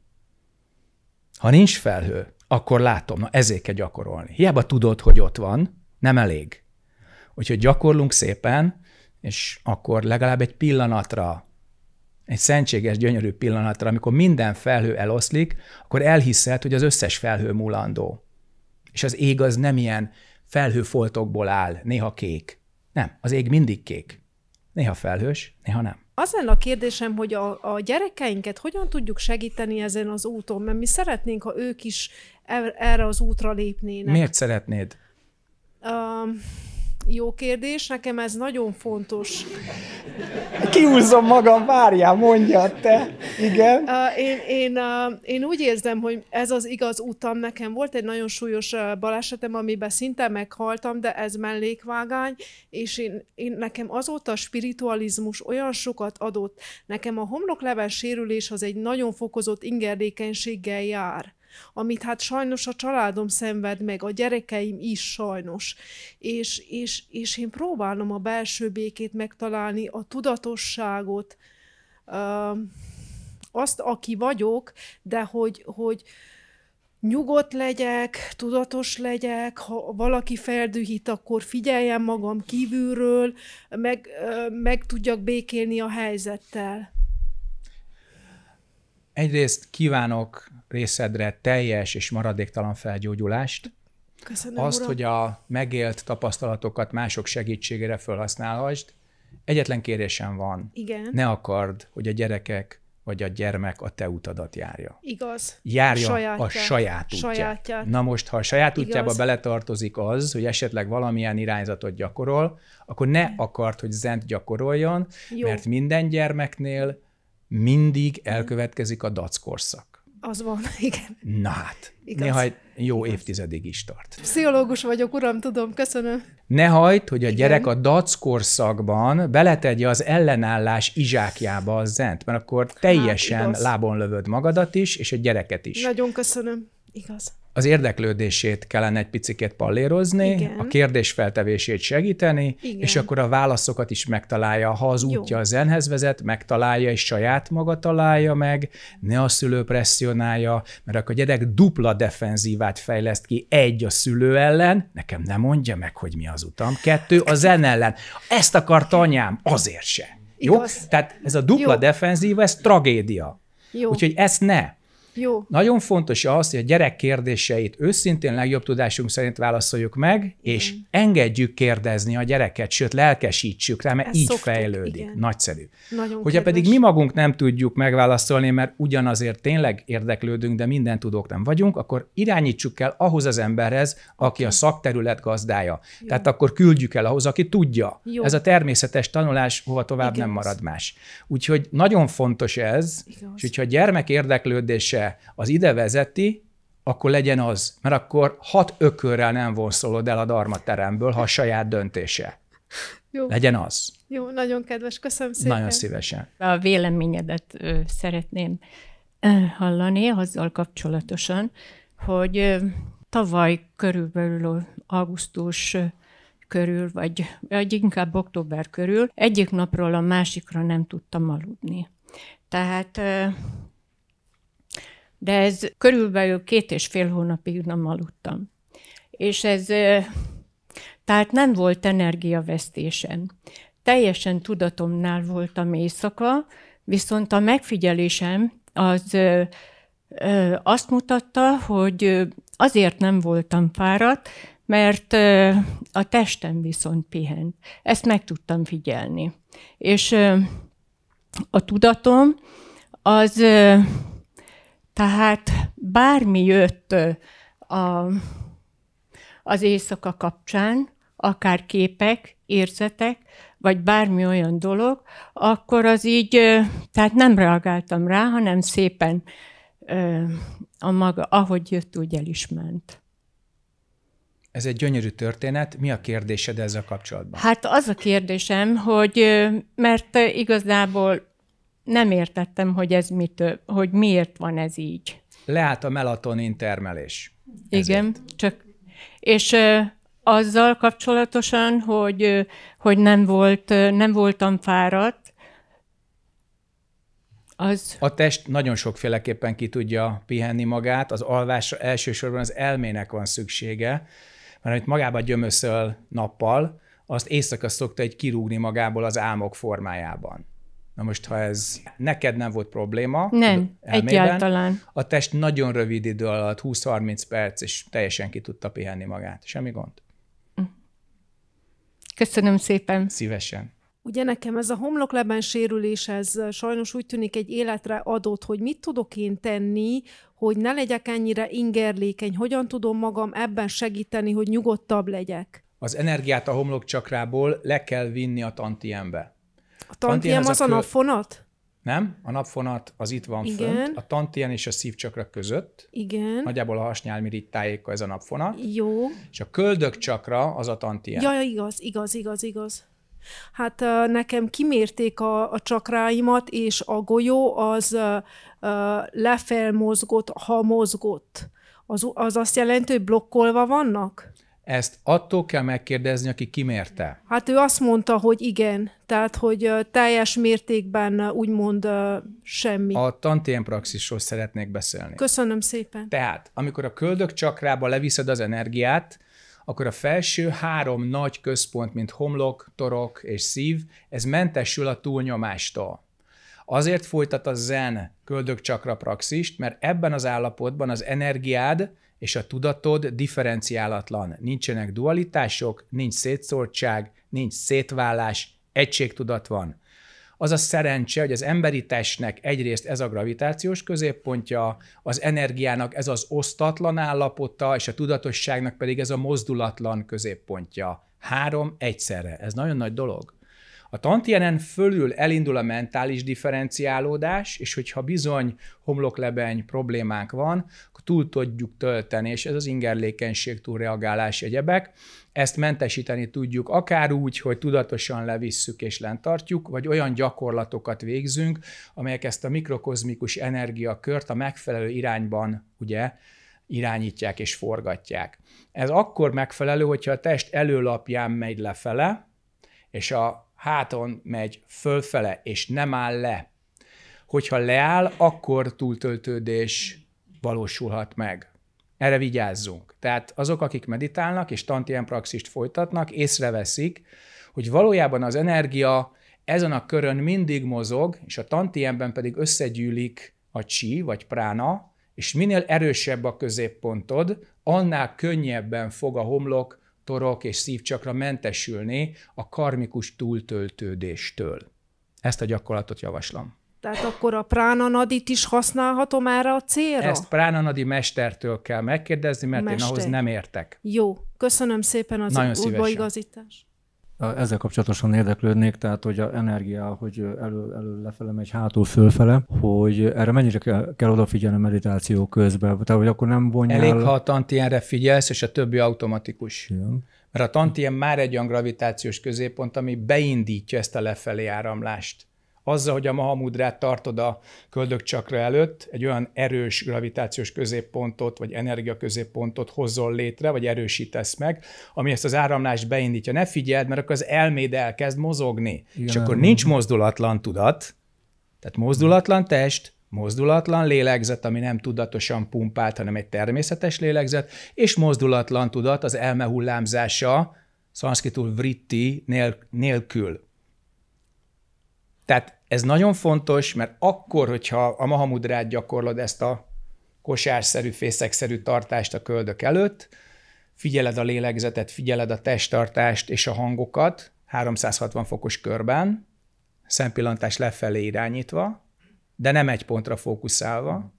Ha nincs felhő, akkor látom. Na ezért kell gyakorolni. Hiába tudod, hogy ott van, nem elég. Úgyhogy gyakorlunk szépen, és akkor legalább egy pillanatra, egy szentséges, gyönyörű pillanatra, amikor minden felhő eloszlik, akkor elhiszed, hogy az összes felhő múlandó. És az ég az nem ilyen felhőfoltokból áll, néha kék. Nem, az ég mindig kék. Néha felhős, néha nem. Az lenne a kérdésem, hogy a, a gyerekeinket hogyan tudjuk segíteni ezen az úton, mert mi szeretnénk, ha ők is er, erre az útra lépnének. Miért szeretnéd? Uh, jó kérdés, nekem ez nagyon fontos. Kiúzom magam, várjál, mondja te. Igen. Én, én, én úgy érzem, hogy ez az igaz utam. Nekem volt egy nagyon súlyos balesetem, amiben szinte meghaltam, de ez mellékvágány, és én, én nekem azóta a spiritualizmus olyan sokat adott. Nekem a homlokleves sérülés az egy nagyon fokozott ingerdékenységgel jár amit hát sajnos a családom szenved meg, a gyerekeim is sajnos. És, és, és én próbálom a belső békét megtalálni, a tudatosságot, azt, aki vagyok, de hogy, hogy nyugodt legyek, tudatos legyek, ha valaki feldühít, akkor figyeljen magam kívülről, meg, meg tudjak békélni a helyzettel. Egyrészt kívánok részedre teljes és maradéktalan felgyógyulást, Köszönöm, azt, uram. hogy a megélt tapasztalatokat mások segítségére felhasználhassd. Egyetlen kérésem van. Igen. Ne akard, hogy a gyerekek vagy a gyermek a te utadat járja. Igaz. Járja sajátját. a saját útját. Sajátját. Na most, ha a saját Igaz. útjába beletartozik az, hogy esetleg valamilyen irányzatot gyakorol, akkor ne akart, hogy zent gyakoroljon, Jó. mert minden gyermeknél mindig elkövetkezik a dackorszak. Az van, igen. Na hát, Igaz. néha egy jó Igaz. évtizedig is tart. Pszichológus vagyok, uram, tudom, köszönöm. Ne hajt, hogy a igen. gyerek a dac korszakban beletegye az ellenállás izsákjába a zent, mert akkor hát, teljesen hát, igaz. lábon lövöd magadat is, és a gyereket is. Nagyon köszönöm. Igaz. Az érdeklődését kellene egy picit pallérozni, Igen. a kérdés feltevését segíteni, Igen. és akkor a válaszokat is megtalálja. Ha az útja Jó. a zenhez vezet, megtalálja, és saját maga találja meg, ne a szülő presszionálja, mert akkor a gyerek dupla defenzívát fejleszt ki. Egy a szülő ellen, nekem nem mondja meg, hogy mi az utam. Kettő a zen ellen. Ezt akart anyám, azért se. Jó? Igaz. Tehát ez a dupla Jó. defenzíva, ez tragédia. Jó. Úgyhogy ezt ne. Jó. Nagyon fontos az, hogy a gyerek kérdéseit őszintén legjobb tudásunk szerint válaszoljuk meg, és és engedjük kérdezni a gyereket, sőt lelkesítsük rá, mert Ezt így szoktuk, fejlődik. Igen. Nagyszerű. Nagyon Hogyha kérdés. pedig mi magunk nem tudjuk megválaszolni, mert ugyanazért tényleg érdeklődünk, de minden tudók nem vagyunk, akkor irányítsuk el ahhoz az emberhez, aki a szakterület gazdája. Jó. Tehát akkor küldjük el ahhoz, aki tudja. Jó. Ez a természetes tanulás, hova tovább igen. nem marad más. Úgyhogy nagyon fontos ez, Igaz. és hogyha a gyermek érdeklődése az ide vezeti, akkor legyen az, mert akkor hat ökörrel nem vonszolod el a darmateremből, ha a saját döntése. Jó. Legyen az. Jó, nagyon kedves, köszönöm szépen. Nagyon szívesen. A véleményedet ö, szeretném ö, hallani azzal kapcsolatosan, hogy ö, tavaly körülbelül augusztus körül, vagy, vagy inkább október körül, egyik napról a másikra nem tudtam aludni. Tehát de ez körülbelül két és fél hónapig nem aludtam. És ez, tehát nem volt energiavesztésem. Teljesen tudatomnál voltam éjszaka, viszont a megfigyelésem az azt mutatta, hogy azért nem voltam fáradt, mert a testem viszont pihent. Ezt meg tudtam figyelni. És a tudatom az tehát bármi jött a, az éjszaka kapcsán, akár képek, érzetek, vagy bármi olyan dolog, akkor az így, tehát nem reagáltam rá, hanem szépen a maga, ahogy jött, úgy el is ment. Ez egy gyönyörű történet. Mi a kérdésed ezzel kapcsolatban? Hát az a kérdésem, hogy mert igazából nem értettem, hogy ez mit, hogy miért van ez így. Lehet a melatonin termelés. Ezért. Igen, csak és azzal kapcsolatosan, hogy, hogy nem, volt, nem voltam fáradt, az... A test nagyon sokféleképpen ki tudja pihenni magát, az alvásra elsősorban az elmének van szüksége, mert amit magába gyömöszöl nappal, azt éjszaka szokta egy kirúgni magából az álmok formájában. Na most, ha ez neked nem volt probléma, nem, egyáltalán. a test nagyon rövid idő alatt, 20-30 perc, és teljesen ki tudta pihenni magát. Semmi gond. Köszönöm szépen. Szívesen. Ugye nekem ez a homlokleben sérülés, ez sajnos úgy tűnik egy életre adott, hogy mit tudok én tenni, hogy ne legyek ennyire ingerlékeny, hogyan tudom magam ebben segíteni, hogy nyugodtabb legyek. Az energiát a homlokcsakrából le kell vinni a tantiembe. A tantiem az a, a napfonat? Nem, a napfonat az itt van Igen. fönt, a tantien és a szívcsakra között. Igen. Nagyjából a hasnyálmirigy tájéka ez a napfonat. Jó. És a köldök csakra az a tantien. Ja, ja, igaz, igaz, igaz, igaz. Hát nekem kimérték a, a csakráimat, és a golyó az lefelmozgott, ha mozgott. Az, az azt jelenti, hogy blokkolva vannak? ezt attól kell megkérdezni, aki kimérte? Hát ő azt mondta, hogy igen, tehát hogy teljes mértékben úgymond semmi. A tantén praxisról szeretnék beszélni. Köszönöm szépen. Tehát, amikor a köldök csakrába leviszed az energiát, akkor a felső három nagy központ, mint homlok, torok és szív, ez mentesül a túlnyomástól. Azért folytat a zen csakra praxist, mert ebben az állapotban az energiád és a tudatod differenciálatlan. Nincsenek dualitások, nincs szétszórtság, nincs szétválás, egységtudat van. Az a szerencse, hogy az emberi testnek egyrészt ez a gravitációs középpontja, az energiának ez az osztatlan állapota, és a tudatosságnak pedig ez a mozdulatlan középpontja. Három egyszerre. Ez nagyon nagy dolog. A tantienen fölül elindul a mentális differenciálódás, és hogyha bizony homloklebeny problémánk van, akkor túl tudjuk tölteni, és ez az ingerlékenység, túlreagálás, egyebek. Ezt mentesíteni tudjuk akár úgy, hogy tudatosan levisszük és lentartjuk, vagy olyan gyakorlatokat végzünk, amelyek ezt a mikrokozmikus energiakört a megfelelő irányban ugye, irányítják és forgatják. Ez akkor megfelelő, hogyha a test előlapján megy lefele, és a háton megy fölfele, és nem áll le. Hogyha leáll, akkor túltöltődés valósulhat meg. Erre vigyázzunk. Tehát azok, akik meditálnak és tantien praxist folytatnak, észreveszik, hogy valójában az energia ezen a körön mindig mozog, és a tantienben pedig összegyűlik a csi vagy prána, és minél erősebb a középpontod, annál könnyebben fog a homlok torok és szívcsakra mentesülni a karmikus túltöltődéstől. Ezt a gyakorlatot javaslom. Tehát akkor a pránanadit is használhatom erre a célra? Ezt pránanadi mestertől kell megkérdezni, mert Mester. én ahhoz nem értek. Jó, köszönöm szépen az útbaigazítást ezzel kapcsolatosan érdeklődnék, tehát hogy a energia hogy elő, elő lefele megy, hátul fölfele, hogy erre mennyire kell, kell odafigyelni a meditáció közben, tehát hogy akkor nem vonja. Elég, ha a tantienre figyelsz, és a többi automatikus. Igen. Mert a tantien már egy olyan gravitációs középpont, ami beindítja ezt a lefelé áramlást azzal, hogy a Mahamudrát tartod a köldökcsakra előtt, egy olyan erős gravitációs középpontot, vagy energia középpontot hozol létre, vagy erősítesz meg, ami ezt az áramlást beindítja. Ne figyeld, mert akkor az elméd elkezd mozogni. Igen. És akkor nincs mozdulatlan tudat, tehát mozdulatlan test, mozdulatlan lélegzet, ami nem tudatosan pumpált, hanem egy természetes lélegzet, és mozdulatlan tudat az elme hullámzása, szanszkitul vritti nélkül. Tehát ez nagyon fontos, mert akkor, hogyha a mahamudrát gyakorlod ezt a kosárszerű, fészekszerű tartást a köldök előtt, figyeled a lélegzetet, figyeled a testtartást és a hangokat 360 fokos körben, szempillantás lefelé irányítva, de nem egy pontra fókuszálva,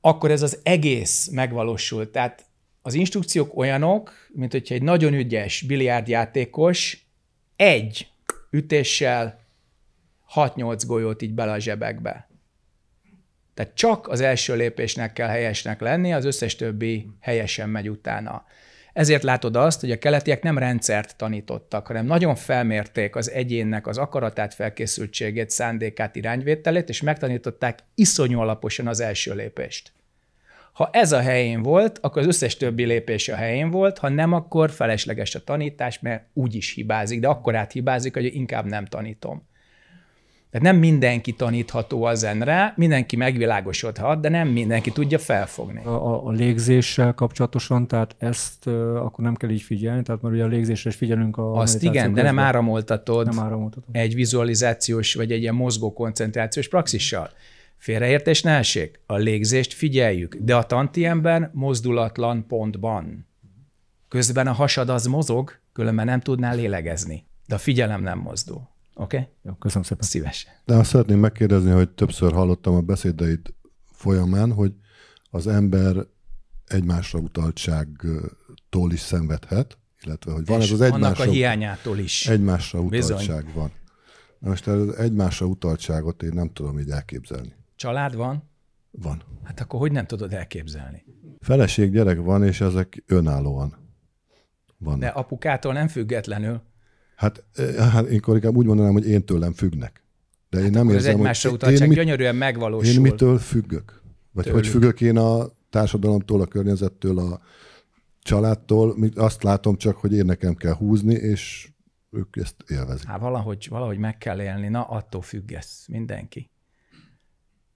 akkor ez az egész megvalósul. Tehát az instrukciók olyanok, mint hogyha egy nagyon ügyes biliárdjátékos egy ütéssel 6-8 golyót így bele a zsebekbe. Tehát csak az első lépésnek kell helyesnek lenni, az összes többi helyesen megy utána. Ezért látod azt, hogy a keletiek nem rendszert tanítottak, hanem nagyon felmérték az egyénnek az akaratát, felkészültségét, szándékát, irányvételét, és megtanították iszonyú alaposan az első lépést. Ha ez a helyén volt, akkor az összes többi lépés a helyén volt, ha nem, akkor felesleges a tanítás, mert úgy is hibázik, de akkor áthibázik, hogy inkább nem tanítom. Tehát nem mindenki tanítható a zenre, mindenki megvilágosodhat, de nem mindenki tudja felfogni. A, a, a légzéssel kapcsolatosan, tehát ezt akkor nem kell így figyelni, tehát mert ugye a légzésre is figyelünk a Azt igen, közben. de nem áramoltatod, nem áramoltatod egy vizualizációs vagy egy ilyen mozgó koncentrációs praxissal. Félreértés ne essék, a légzést figyeljük, de a tantiemben mozdulatlan pontban. Közben a hasad az mozog, különben nem tudnál lélegezni, de a figyelem nem mozdul. Oké? Okay? Jó, köszönöm szépen. Szívesen. De azt szeretném megkérdezni, hogy többször hallottam a beszédeit folyamán, hogy az ember egymásra utaltságtól is szenvedhet, illetve hogy van És ez az egymásra... Annak a hiányától is. Egymásra utaltság Bizony. van. Na most az egymásra utaltságot én nem tudom így elképzelni. Család van? Van. Hát akkor hogy nem tudod elképzelni? Feleség, gyerek van, és ezek önállóan vannak. De apukától nem függetlenül. Hát, hát én kollégám úgy mondanám, hogy én tőlem függnek. De én hát nem érzem, hogy utal, én csak mit, gyönyörűen megvalósul. Én mitől függök? Vagy Tőlünk. hogy függök én a társadalomtól, a környezettől, a családtól? Azt látom csak, hogy én nekem kell húzni, és ők ezt élvezik. Hát valahogy, valahogy meg kell élni, na attól függesz mindenki.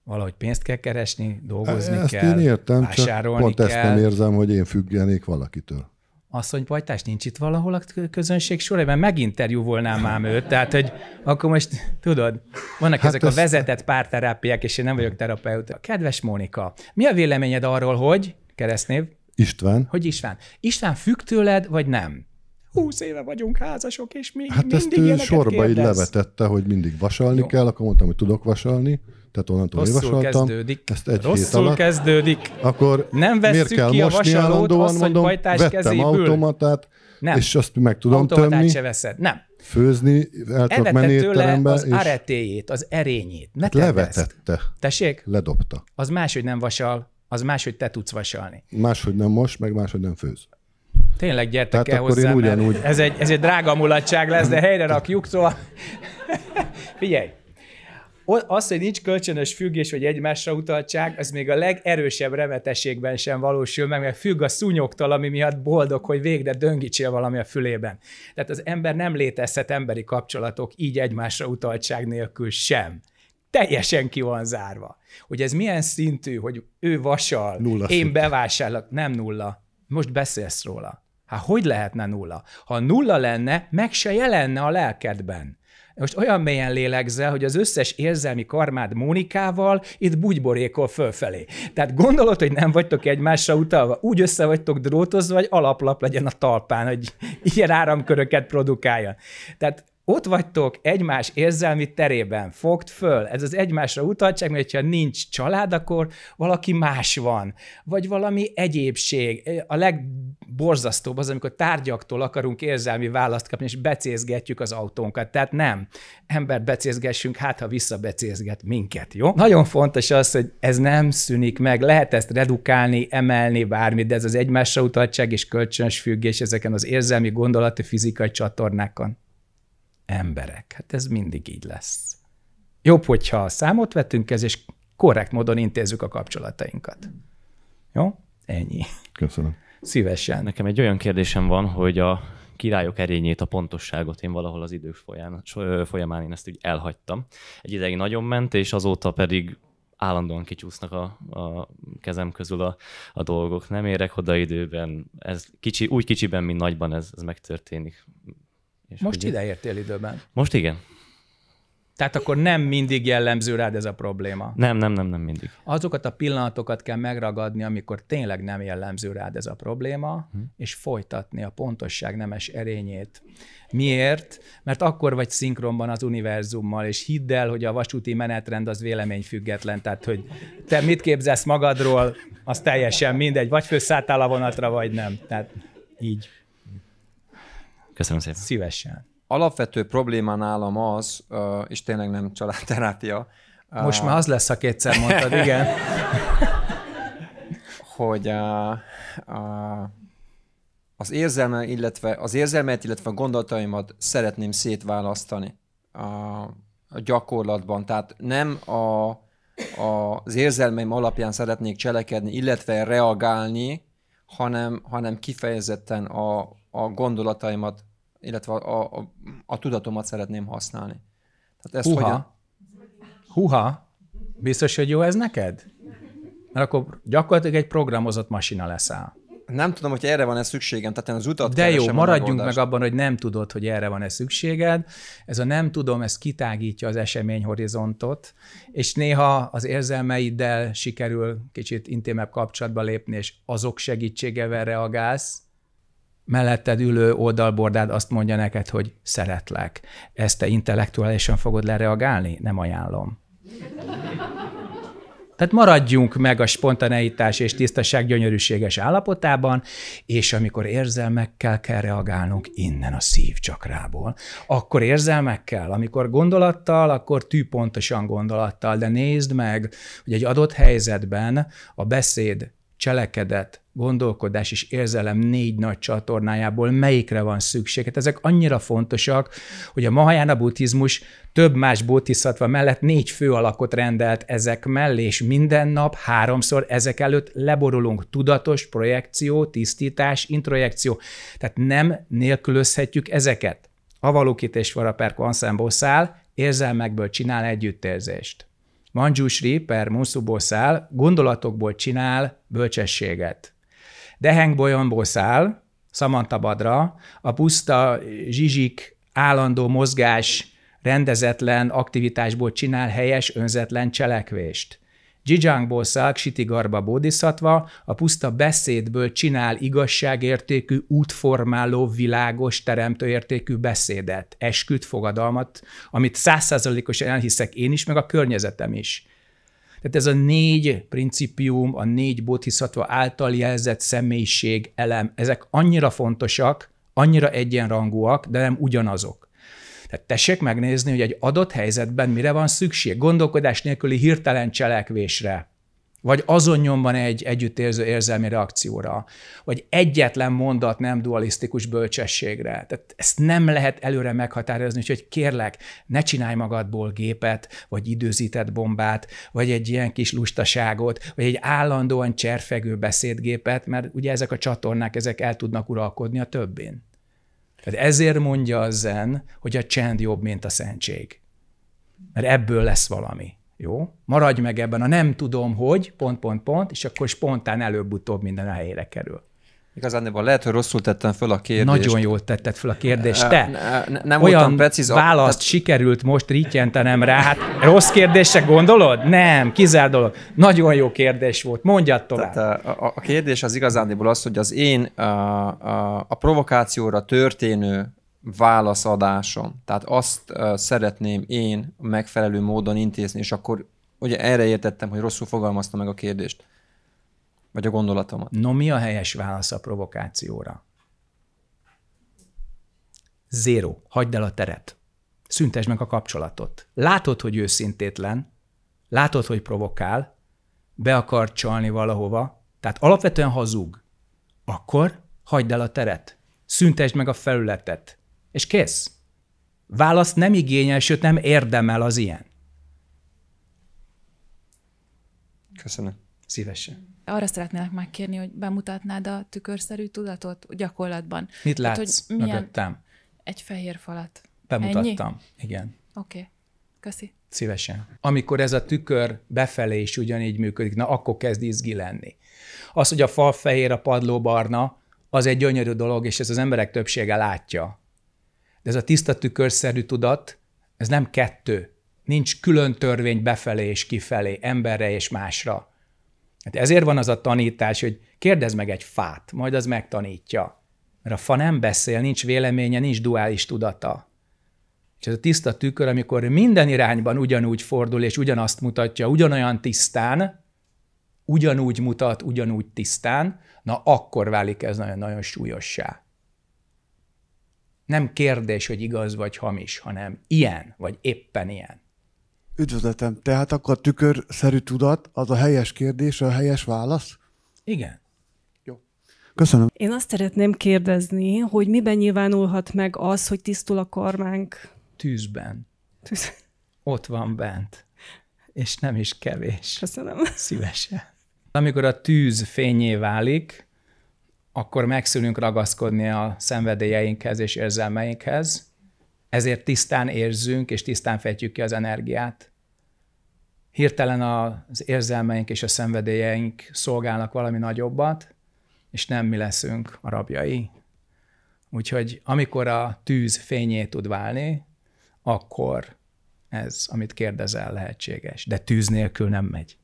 Valahogy pénzt kell keresni, dolgozni ezt kell, én értem, vásárolni csak pont kell. ezt nem érzem, hogy én függenék valakitől asszonypajtás nincs itt valahol a közönség sorában, meginterjúvolnám már őt, tehát hogy akkor most tudod, vannak hát ezek a vezetett párterápiák, és én nem vagyok terapeuta. Kedves Mónika, mi a véleményed arról, hogy, keresztnév? István. Hogy István. István függ tőled, vagy nem? húsz éve vagyunk házasok, és mi hát mindig ezt sorba kérdez. így levetette, hogy mindig vasalni Jó. kell, akkor mondtam, hogy tudok vasalni tehát onnantól rosszul olvashattam. Kezdődik. Ezt egy rosszul hét alatt, kezdődik. Akkor nem miért kell ki mosni a állandóan, azt, mondom, vettem kezéből. automatát, nem. és azt meg tudom tömni. se veszed. Nem. Főzni, el tudok menni étterembe. az és... aretéjét, az erényét. Ne hát levetette. Tessék? Ledobta. Az máshogy nem vasal, az máshogy te tudsz vasalni. Máshogy nem most, meg máshogy nem főz. Tényleg gyertek Tehát el akkor hozzá, én ugyanúgy... ez, egy, ez egy drága mulatság lesz, de helyre rakjuk, szóval figyelj, az, hogy nincs kölcsönös függés vagy egymásra utaltság, az még a legerősebb remetességben sem valósul meg, mert függ a szúnyogtól, ami miatt boldog, hogy végre döngítsél valami a fülében. Tehát az ember nem létezhet emberi kapcsolatok így egymásra utaltság nélkül sem teljesen ki van zárva. Hogy ez milyen szintű, hogy ő vasal, nulla én szint. nem nulla. Most beszélsz róla. Hát hogy lehetne nulla? Ha nulla lenne, meg se jelenne a lelkedben most olyan mélyen lélegzel, hogy az összes érzelmi karmád Mónikával itt bugyborékol fölfelé. Tehát gondolod, hogy nem vagytok egymásra utalva? Úgy össze vagytok drótozva, hogy alaplap legyen a talpán, hogy ilyen áramköröket produkálja. Tehát ott vagytok egymás érzelmi terében, fogd föl, ez az egymásra utaltság, mert ha nincs család, akkor valaki más van, vagy valami egyébség. A legborzasztóbb az, amikor tárgyaktól akarunk érzelmi választ kapni, és becézgetjük az autónkat. Tehát nem, ember becézgessünk, hát ha visszabecézget minket, jó? Nagyon fontos az, hogy ez nem szűnik meg, lehet ezt redukálni, emelni, bármi, de ez az egymásra utaltság és kölcsönös függés ezeken az érzelmi, gondolati, fizikai csatornákon emberek. Hát ez mindig így lesz. Jobb, hogyha számot vettünk ez, és korrekt módon intézzük a kapcsolatainkat. Jó? Ennyi. Köszönöm. Szívesen. Nekem egy olyan kérdésem van, hogy a királyok erényét, a pontosságot én valahol az idők folyán, folyamán én ezt úgy elhagytam. Egy ideig nagyon ment, és azóta pedig állandóan kicsúsznak a, a kezem közül a, a dolgok. Nem érek oda időben. Ez kicsi, úgy kicsiben, mint nagyban ez, ez megtörténik. És most ugye... ideértél időben. Most igen. Tehát akkor nem mindig jellemző rád ez a probléma. Nem, nem, nem, nem mindig. Azokat a pillanatokat kell megragadni, amikor tényleg nem jellemző rád ez a probléma, hm. és folytatni a pontosság nemes erényét. Miért? Mert akkor vagy szinkronban az univerzummal, és hidd el, hogy a vasúti menetrend az véleményfüggetlen, tehát hogy te mit képzelsz magadról, az teljesen mindegy, vagy főszálltál a vonatra, vagy nem. Tehát így. Köszönöm szépen. Szívesen. Alapvető probléma nálam az, és tényleg nem családterápia. Most már az lesz, ha kétszer mondtad, igen. hogy a, a, az érzelme, illetve az érzelmet, illetve a gondolataimat szeretném szétválasztani a, a gyakorlatban. Tehát nem a, a, az érzelmeim alapján szeretnék cselekedni, illetve reagálni, hanem, hanem kifejezetten a, a gondolataimat illetve a, a, a tudatomat szeretném használni. Tehát ezt Huha. Hogyan... Huha? Biztos, hogy jó ez neked? Mert akkor gyakorlatilag egy programozott masina leszel. Nem tudom, hogy erre van-e szükségem, tehát az utat De jó, maradjunk meg abban, hogy nem tudod, hogy erre van-e szükséged. Ez a nem tudom, ez kitágítja az eseményhorizontot, és néha az érzelmeiddel sikerül kicsit intimebb kapcsolatba lépni, és azok segítségevel reagálsz, melletted ülő oldalbordád azt mondja neked, hogy szeretlek. Ezt te intellektuálisan fogod lereagálni? Nem ajánlom. Tehát maradjunk meg a spontaneitás és tisztaság gyönyörűséges állapotában, és amikor érzelmekkel kell reagálnunk innen a szívcsakrából, akkor érzelmekkel, amikor gondolattal, akkor tűpontosan gondolattal, de nézd meg, hogy egy adott helyzetben a beszéd cselekedet, gondolkodás és érzelem négy nagy csatornájából melyikre van szükség. Hát ezek annyira fontosak, hogy a Mahayana buddhizmus több más bodhisattva mellett négy fő alakot rendelt ezek mellé, és minden nap háromszor ezek előtt leborulunk tudatos projekció, tisztítás, introjekció. Tehát nem nélkülözhetjük ezeket. Avalokit és Varaperko Ensemble szál érzelmekből csinál együttérzést. Manju Sri per száll, gondolatokból csinál bölcsességet. Deheng bolyonból száll, a puszta zsizsik állandó mozgás rendezetlen aktivitásból csinál helyes, önzetlen cselekvést. Zsidzsángból szág sitigarba bódiszatva, a puszta beszédből csinál igazságértékű, útformáló, világos, teremtőértékű beszédet, esküt, fogadalmat, amit százszázalékosan elhiszek én is, meg a környezetem is. Tehát ez a négy principium, a négy bodhisattva által jelzett személyiség elem, ezek annyira fontosak, annyira egyenrangúak, de nem ugyanazok. Tehát tessék megnézni, hogy egy adott helyzetben mire van szükség. Gondolkodás nélküli hirtelen cselekvésre, vagy azon nyomban egy együttérző érzelmi reakcióra, vagy egyetlen mondat nem dualisztikus bölcsességre. Tehát ezt nem lehet előre meghatározni, úgyhogy kérlek, ne csinálj magadból gépet, vagy időzített bombát, vagy egy ilyen kis lustaságot, vagy egy állandóan cserfegő beszédgépet, mert ugye ezek a csatornák, ezek el tudnak uralkodni a többén. Tehát ezért mondja a zen, hogy a csend jobb, mint a szentség. Mert ebből lesz valami. Jó? Maradj meg ebben a nem tudom, hogy, pont, pont, pont, és akkor spontán előbb-utóbb minden a helyére kerül. Igazániból lehet, hogy rosszul tettem föl a kérdést. Nagyon jól tetted föl a kérdést. Te ne, ne, nem olyan precíz, választ tehát... sikerült most rítjentenem rá. Hát rossz kérdésre gondolod? Nem, kizár dolog. Nagyon jó kérdés volt. Mondjad tovább. Tehát a, a kérdés az igazániból az, hogy az én a, a, a provokációra történő válaszadásom, tehát azt szeretném én megfelelő módon intézni, és akkor ugye erre értettem, hogy rosszul fogalmazta meg a kérdést. Vagy a gondolatomat. No, mi a helyes válasz a provokációra? Zéro. Hagyd el a teret. Szüntesd meg a kapcsolatot. Látod, hogy őszintétlen, látod, hogy provokál, be akar csalni valahova, tehát alapvetően hazug, akkor hagyd el a teret, szüntesd meg a felületet, és kész. Választ nem igényel, sőt nem érdemel az ilyen. Köszönöm. Szívesen arra szeretnélek megkérni, hogy bemutatnád a tükörszerű tudatot gyakorlatban. Mit látsz hát, hogy milyen... mögöttem? Egy fehér falat. Bemutattam, Ennyi? igen. Oké, okay. köszi. Szívesen. Amikor ez a tükör befelé is ugyanígy működik, na akkor kezd izgi lenni. Az, hogy a fal fehér, a padló barna, az egy gyönyörű dolog, és ez az emberek többsége látja. De ez a tiszta tükörszerű tudat, ez nem kettő. Nincs külön törvény befelé és kifelé, emberre és másra. Hát ezért van az a tanítás, hogy kérdezd meg egy fát, majd az megtanítja. Mert a fa nem beszél, nincs véleménye, nincs duális tudata. És ez a tiszta tükör, amikor minden irányban ugyanúgy fordul, és ugyanazt mutatja, ugyanolyan tisztán, ugyanúgy mutat, ugyanúgy tisztán, na akkor válik ez nagyon-nagyon súlyossá. Nem kérdés, hogy igaz vagy hamis, hanem ilyen, vagy éppen ilyen. Üdvözletem, tehát akkor a tükörszerű tudat az a helyes kérdés, a helyes válasz? Igen. Jó. Köszönöm. Én azt szeretném kérdezni, hogy miben nyilvánulhat meg az, hogy tisztul a karmánk? Tűzben. Tűz. Ott van bent. És nem is kevés. Köszönöm. Szívesen. Amikor a tűz fényé válik, akkor megszülünk ragaszkodni a szenvedélyeinkhez és érzelmeinkhez, ezért tisztán érzünk, és tisztán fejtjük ki az energiát. Hirtelen az érzelmeink és a szenvedélyeink szolgálnak valami nagyobbat, és nem mi leszünk a rabjai. Úgyhogy amikor a tűz fényé tud válni, akkor ez, amit kérdezel, lehetséges. De tűz nélkül nem megy.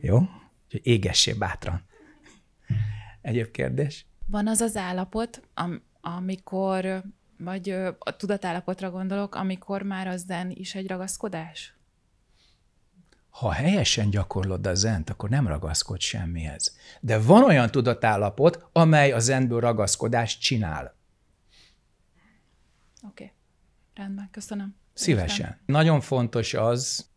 Jó? Úgyhogy égessé bátran. Egyéb kérdés? Van az az állapot, am- amikor vagy a tudatállapotra gondolok, amikor már a zen is egy ragaszkodás? Ha helyesen gyakorlod a zent, akkor nem ragaszkod semmihez. De van olyan tudatállapot, amely a zenből ragaszkodást csinál. Oké, okay. rendben, köszönöm. Szívesen. Értem. Nagyon fontos az,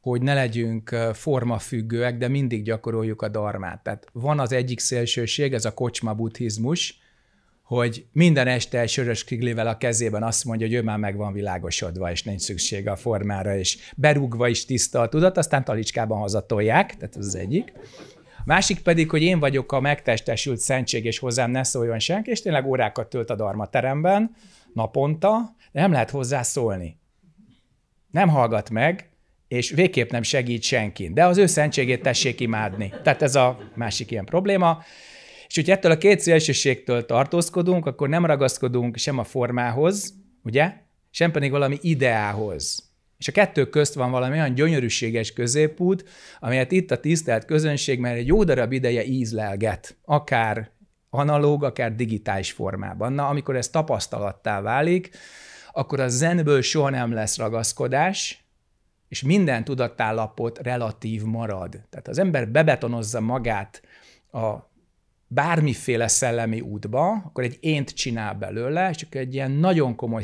hogy ne legyünk formafüggőek, de mindig gyakoroljuk a darmát. Tehát van az egyik szélsőség, ez a kocsma buddhizmus, hogy minden este egy sörös kriglivel a kezében azt mondja, hogy ő már meg van világosodva, és nincs szüksége a formára, és berúgva is tiszta a tudat, aztán talicskában hazatolják, tehát ez az egyik. A másik pedig, hogy én vagyok a megtestesült szentség, és hozzám ne szóljon senki, és tényleg órákat tölt a darmateremben, naponta, de nem lehet hozzá szólni. Nem hallgat meg, és végképp nem segít senkin. De az ő szentségét tessék imádni. Tehát ez a másik ilyen probléma. És hogyha ettől a két szélsőségtől tartózkodunk, akkor nem ragaszkodunk sem a formához, ugye, sem pedig valami ideához. És a kettő közt van valami olyan gyönyörűséges középút, amelyet itt a tisztelt közönség már egy jó darab ideje ízlelget, akár analóg, akár digitális formában. Na, amikor ez tapasztalattá válik, akkor a zenből soha nem lesz ragaszkodás, és minden tudatállapot relatív marad. Tehát az ember bebetonozza magát a bármiféle szellemi útba, akkor egy ént csinál belőle, és csak egy ilyen nagyon komoly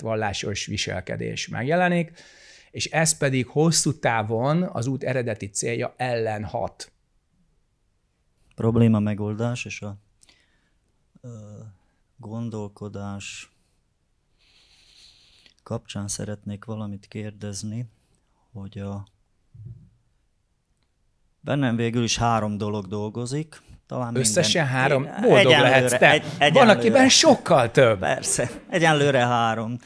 vallásos viselkedés megjelenik, és ez pedig hosszú távon az út eredeti célja ellen hat. Probléma megoldás és a ö, gondolkodás kapcsán szeretnék valamit kérdezni, hogy a bennem végül is három dolog dolgozik, talán Összesen minden. három? Én, boldog lehetsz te. Egy, egyenlőre. Van, akiben sokkal több. Persze, egyenlőre három.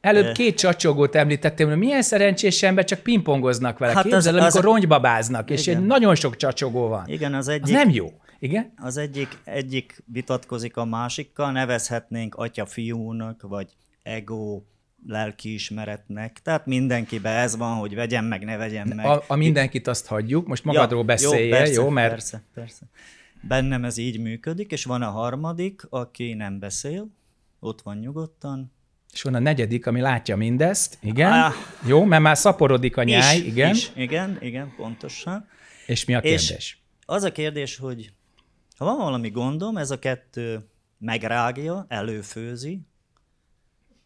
Előbb két csacsogót említettem, hogy milyen szerencsés ember csak pingpongoznak vele. Hát Képzel, az, az, amikor rongybabáznak, és egy nagyon sok csacsogó van. Igen, az egyik. Az nem jó. Igen? Az egyik, egyik vitatkozik a másikkal, nevezhetnénk atya-fiúnak, vagy ego, lelkiismeretnek. Tehát mindenkibe ez van, hogy vegyem meg, ne vegyem meg. A, a mindenkit azt hagyjuk, most magadról ja, beszélje, jó, persze, jó mert... Persze, persze bennem ez így működik, és van a harmadik, aki nem beszél, ott van nyugodtan. És van a negyedik, ami látja mindezt, igen. Ah, Jó, mert már szaporodik a nyáj, is, igen. Is, igen, igen, pontosan. És mi a kérdés? És az a kérdés, hogy ha van valami gondom, ez a kettő megrágja, előfőzi,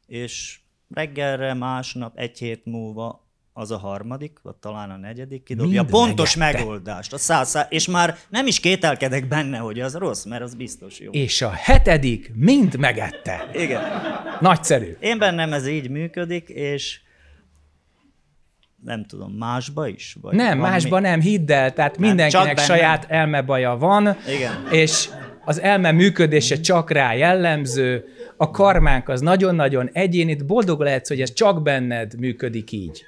és reggelre, másnap, egy hét múlva az a harmadik, vagy talán a negyedik kidobja Mind pontos megette. megoldást, a száz, száz, és már nem is kételkedek benne, hogy az rossz, mert az biztos jó. És a hetedik mind megette. Igen. Nagyszerű. Én bennem ez így működik, és nem tudom, másba is? Vagy nem, másba mi? nem, hidd el, tehát nem, mindenkinek saját elmebaja van, Igen. és az elme működése csak rá jellemző, a karmánk az nagyon-nagyon egyénit, boldog lehetsz, hogy ez csak benned működik így.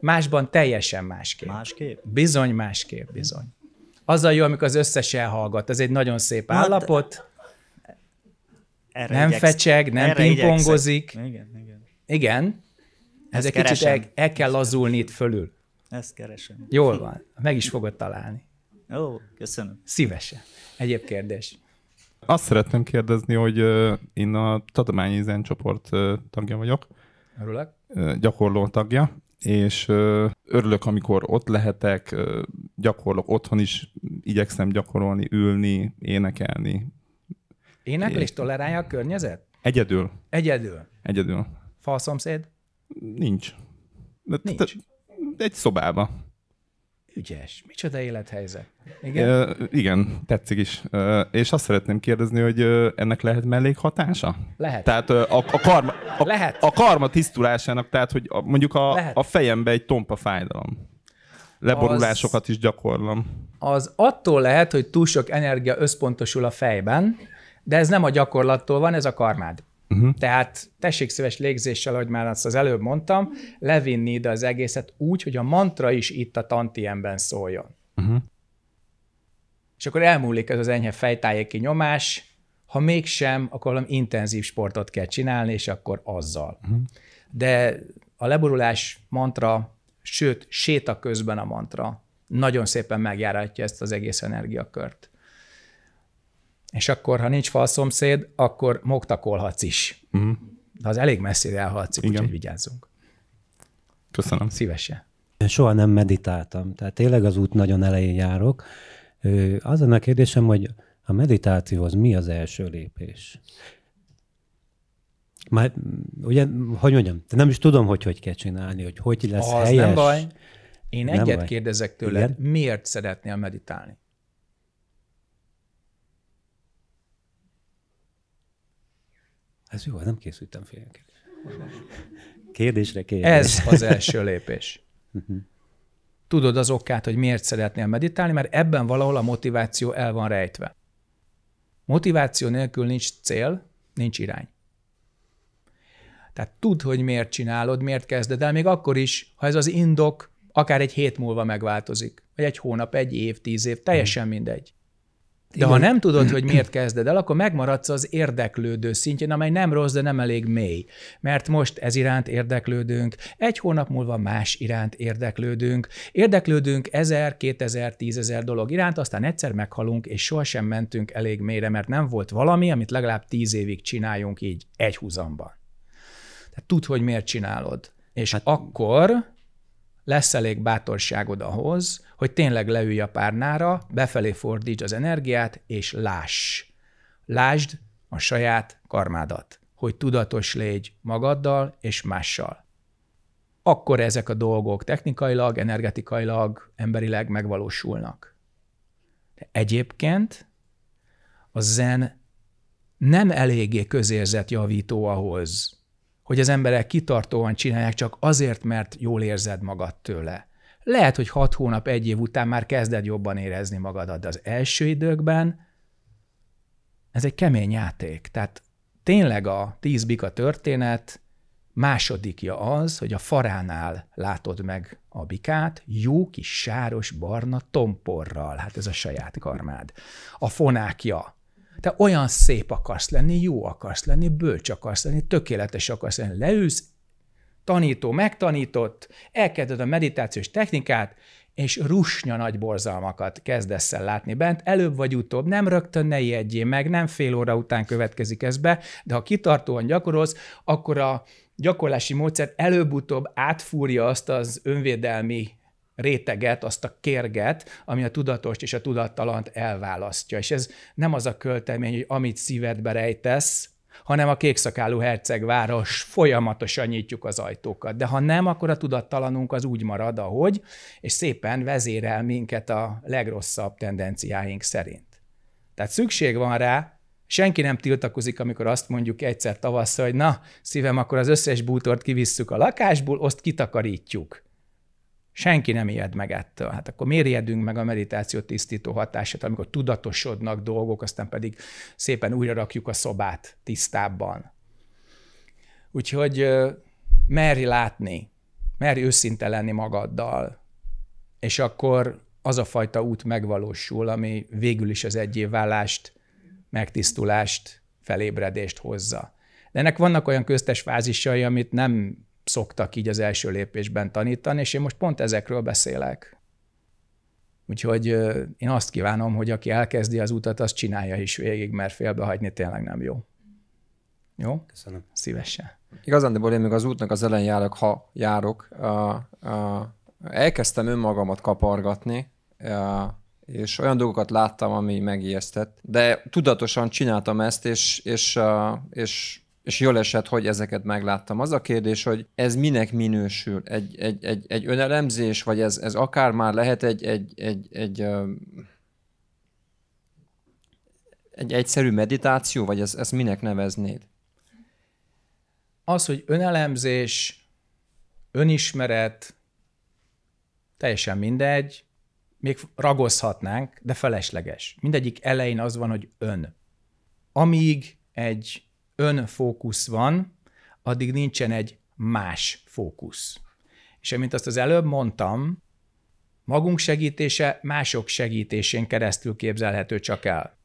Másban teljesen másképp. Másképp? Bizony másképp, bizony. Az a jó, amikor az összes elhallgat, ez egy nagyon szép állapot. Erre nem igyeksz. fecseg, nem erre pingpongozik. Igen, igen. Igen. Ez egy kicsit el, el kell lazulni itt fölül. Ezt keresem. Jól van, meg is fogod találni. Ó, köszönöm. Szívesen. Egyéb kérdés. Azt szeretném kérdezni, hogy én a Zen Zencsoport tagja vagyok. Örülök. Gyakorló tagja, és örülök, amikor ott lehetek, gyakorlok otthon is, igyekszem gyakorolni, ülni, énekelni. Éneklés tolerálja a környezet? Egyedül. Egyedül? Egyedül. Falszomszéd? Nincs. Nincs. Egy szobába ügyes, micsoda élethelyzet. Igen? Uh, igen, tetszik is. Uh, és azt szeretném kérdezni, hogy ennek lehet mellékhatása? Lehet. Tehát a, a, karma, a, lehet. a karma tisztulásának, tehát hogy a, mondjuk a, a fejembe egy tompa fájdalom. Leborulásokat az, is gyakorlom. Az attól lehet, hogy túl sok energia összpontosul a fejben, de ez nem a gyakorlattól van, ez a karmád. Uh-huh. Tehát tessék szíves légzéssel, ahogy már azt az előbb mondtam, levinni ide az egészet úgy, hogy a mantra is itt a tantiemben szóljon. Uh-huh. És akkor elmúlik ez az enyhe fejtájéki nyomás, ha mégsem, akkor valami intenzív sportot kell csinálni, és akkor azzal. Uh-huh. De a leborulás mantra, sőt, séta közben a mantra nagyon szépen megjáratja ezt az egész energiakört és akkor, ha nincs falszomszéd, akkor mogtakolhatsz is. Uh-huh. De az elég messzire elhaladsz, úgyhogy vigyázzunk. Köszönöm. Szívesen. Soha nem meditáltam, tehát tényleg az út nagyon elején járok. Az a kérdésem, hogy a meditációhoz mi az első lépés? Már, ugye, hogy mondjam, nem is tudom, hogy hogy kell csinálni, hogy hogy lesz az helyes. nem baj. Én nem egyet baj. kérdezek tőled, Igen? miért szeretnél meditálni? Ez jó, nem készültem félként. Kérdésre kérdés. Ez az első lépés. Tudod az okát, hogy miért szeretnél meditálni, mert ebben valahol a motiváció el van rejtve. Motiváció nélkül nincs cél, nincs irány. Tehát tudd, hogy miért csinálod, miért kezded el, még akkor is, ha ez az indok akár egy hét múlva megváltozik, vagy egy hónap, egy év, tíz év, teljesen mhm. mindegy. De Igen. ha nem tudod, hogy miért kezded el, akkor megmaradsz az érdeklődő szintjén, amely nem rossz, de nem elég mély. Mert most ez iránt érdeklődünk, egy hónap múlva más iránt érdeklődünk, érdeklődünk ezer, kétezer, tízezer dolog iránt, aztán egyszer meghalunk, és sohasem mentünk elég mélyre, mert nem volt valami, amit legalább tíz évig csináljunk így egy húzamban. Tehát tudd, hogy miért csinálod. És hát... akkor lesz elég bátorságod ahhoz, hogy tényleg leülj a párnára, befelé fordíts az energiát, és láss. Lásd a saját karmádat, hogy tudatos légy magaddal és mással. Akkor ezek a dolgok technikailag, energetikailag, emberileg megvalósulnak. De egyébként a zen nem eléggé közérzetjavító ahhoz, hogy az emberek kitartóan csinálják csak azért, mert jól érzed magad tőle. Lehet, hogy hat hónap, egy év után már kezded jobban érezni magadat, de az első időkben ez egy kemény játék. Tehát tényleg a tíz bika történet másodikja az, hogy a faránál látod meg a bikát, jó kis sáros barna tomporral, hát ez a saját karmád. A fonákja, te olyan szép akarsz lenni, jó akarsz lenni, bölcs akarsz lenni, tökéletes akarsz lenni, leülsz, tanító megtanított, elkezded a meditációs technikát, és rusnya nagy borzalmakat kezdesz el látni bent, előbb vagy utóbb, nem rögtön ne ijedjél meg, nem fél óra után következik ez be, de ha kitartóan gyakorolsz, akkor a gyakorlási módszer előbb-utóbb átfúrja azt az önvédelmi réteget, azt a kérget, ami a tudatost és a tudattalant elválasztja. És ez nem az a költemény, hogy amit szívedbe rejtesz, hanem a kékszakálú hercegváros folyamatosan nyitjuk az ajtókat. De ha nem, akkor a tudattalanunk az úgy marad, ahogy, és szépen vezérel minket a legrosszabb tendenciáink szerint. Tehát szükség van rá, Senki nem tiltakozik, amikor azt mondjuk egyszer tavasszal, hogy na, szívem, akkor az összes bútort kivisszük a lakásból, azt kitakarítjuk. Senki nem ijed meg ettől. Hát akkor miért ijedünk meg a meditáció tisztító hatását, amikor tudatosodnak dolgok, aztán pedig szépen újra rakjuk a szobát tisztábban. Úgyhogy merj látni, merj őszinte lenni magaddal, és akkor az a fajta út megvalósul, ami végül is az egyévválást, megtisztulást, felébredést hozza. De ennek vannak olyan köztes fázisai, amit nem szoktak így az első lépésben tanítani, és én most pont ezekről beszélek. Úgyhogy én azt kívánom, hogy aki elkezdi az utat, az csinálja is végig, mert félbehagyni tényleg nem jó. Jó? Köszönöm. Szívesen. de én még az útnak az elején járok, ha járok. elkezdtem önmagamat kapargatni, és olyan dolgokat láttam, ami megijesztett, de tudatosan csináltam ezt, és, és, és és jól esett, hogy ezeket megláttam. Az a kérdés, hogy ez minek minősül? Egy, egy, egy, egy önelemzés, vagy ez, ez akár már lehet egy, egy, egy, egy, egy egyszerű meditáció, vagy ez, minek neveznéd? Az, hogy önelemzés, önismeret, teljesen mindegy, még ragozhatnánk, de felesleges. Mindegyik elején az van, hogy ön. Amíg egy önfókusz van, addig nincsen egy más fókusz. És amint azt az előbb mondtam, magunk segítése mások segítésén keresztül képzelhető csak el.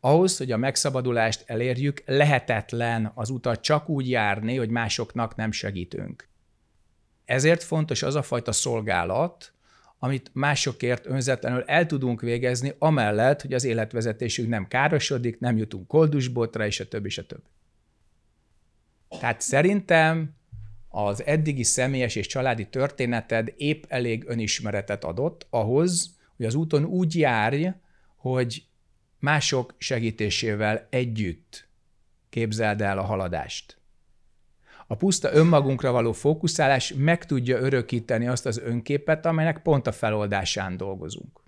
Ahhoz, hogy a megszabadulást elérjük, lehetetlen az utat csak úgy járni, hogy másoknak nem segítünk. Ezért fontos az a fajta szolgálat, amit másokért önzetlenül el tudunk végezni, amellett, hogy az életvezetésünk nem károsodik, nem jutunk koldusbotra, és a többi, és a többi. Tehát szerintem az eddigi személyes és családi történeted épp elég önismeretet adott ahhoz, hogy az úton úgy járj, hogy mások segítésével együtt képzeld el a haladást. A puszta önmagunkra való fókuszálás meg tudja örökíteni azt az önképet, amelynek pont a feloldásán dolgozunk.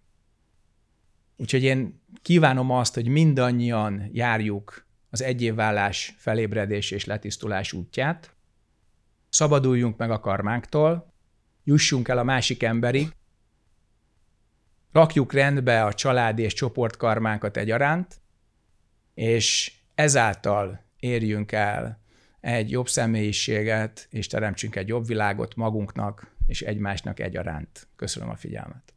Úgyhogy én kívánom azt, hogy mindannyian járjuk az egyévvállás, felébredés és letisztulás útját, szabaduljunk meg a karmánktól, jussunk el a másik emberig, rakjuk rendbe a család és csoportkarmánkat egyaránt, és ezáltal érjünk el egy jobb személyiséget, és teremtsünk egy jobb világot magunknak és egymásnak egyaránt. Köszönöm a figyelmet.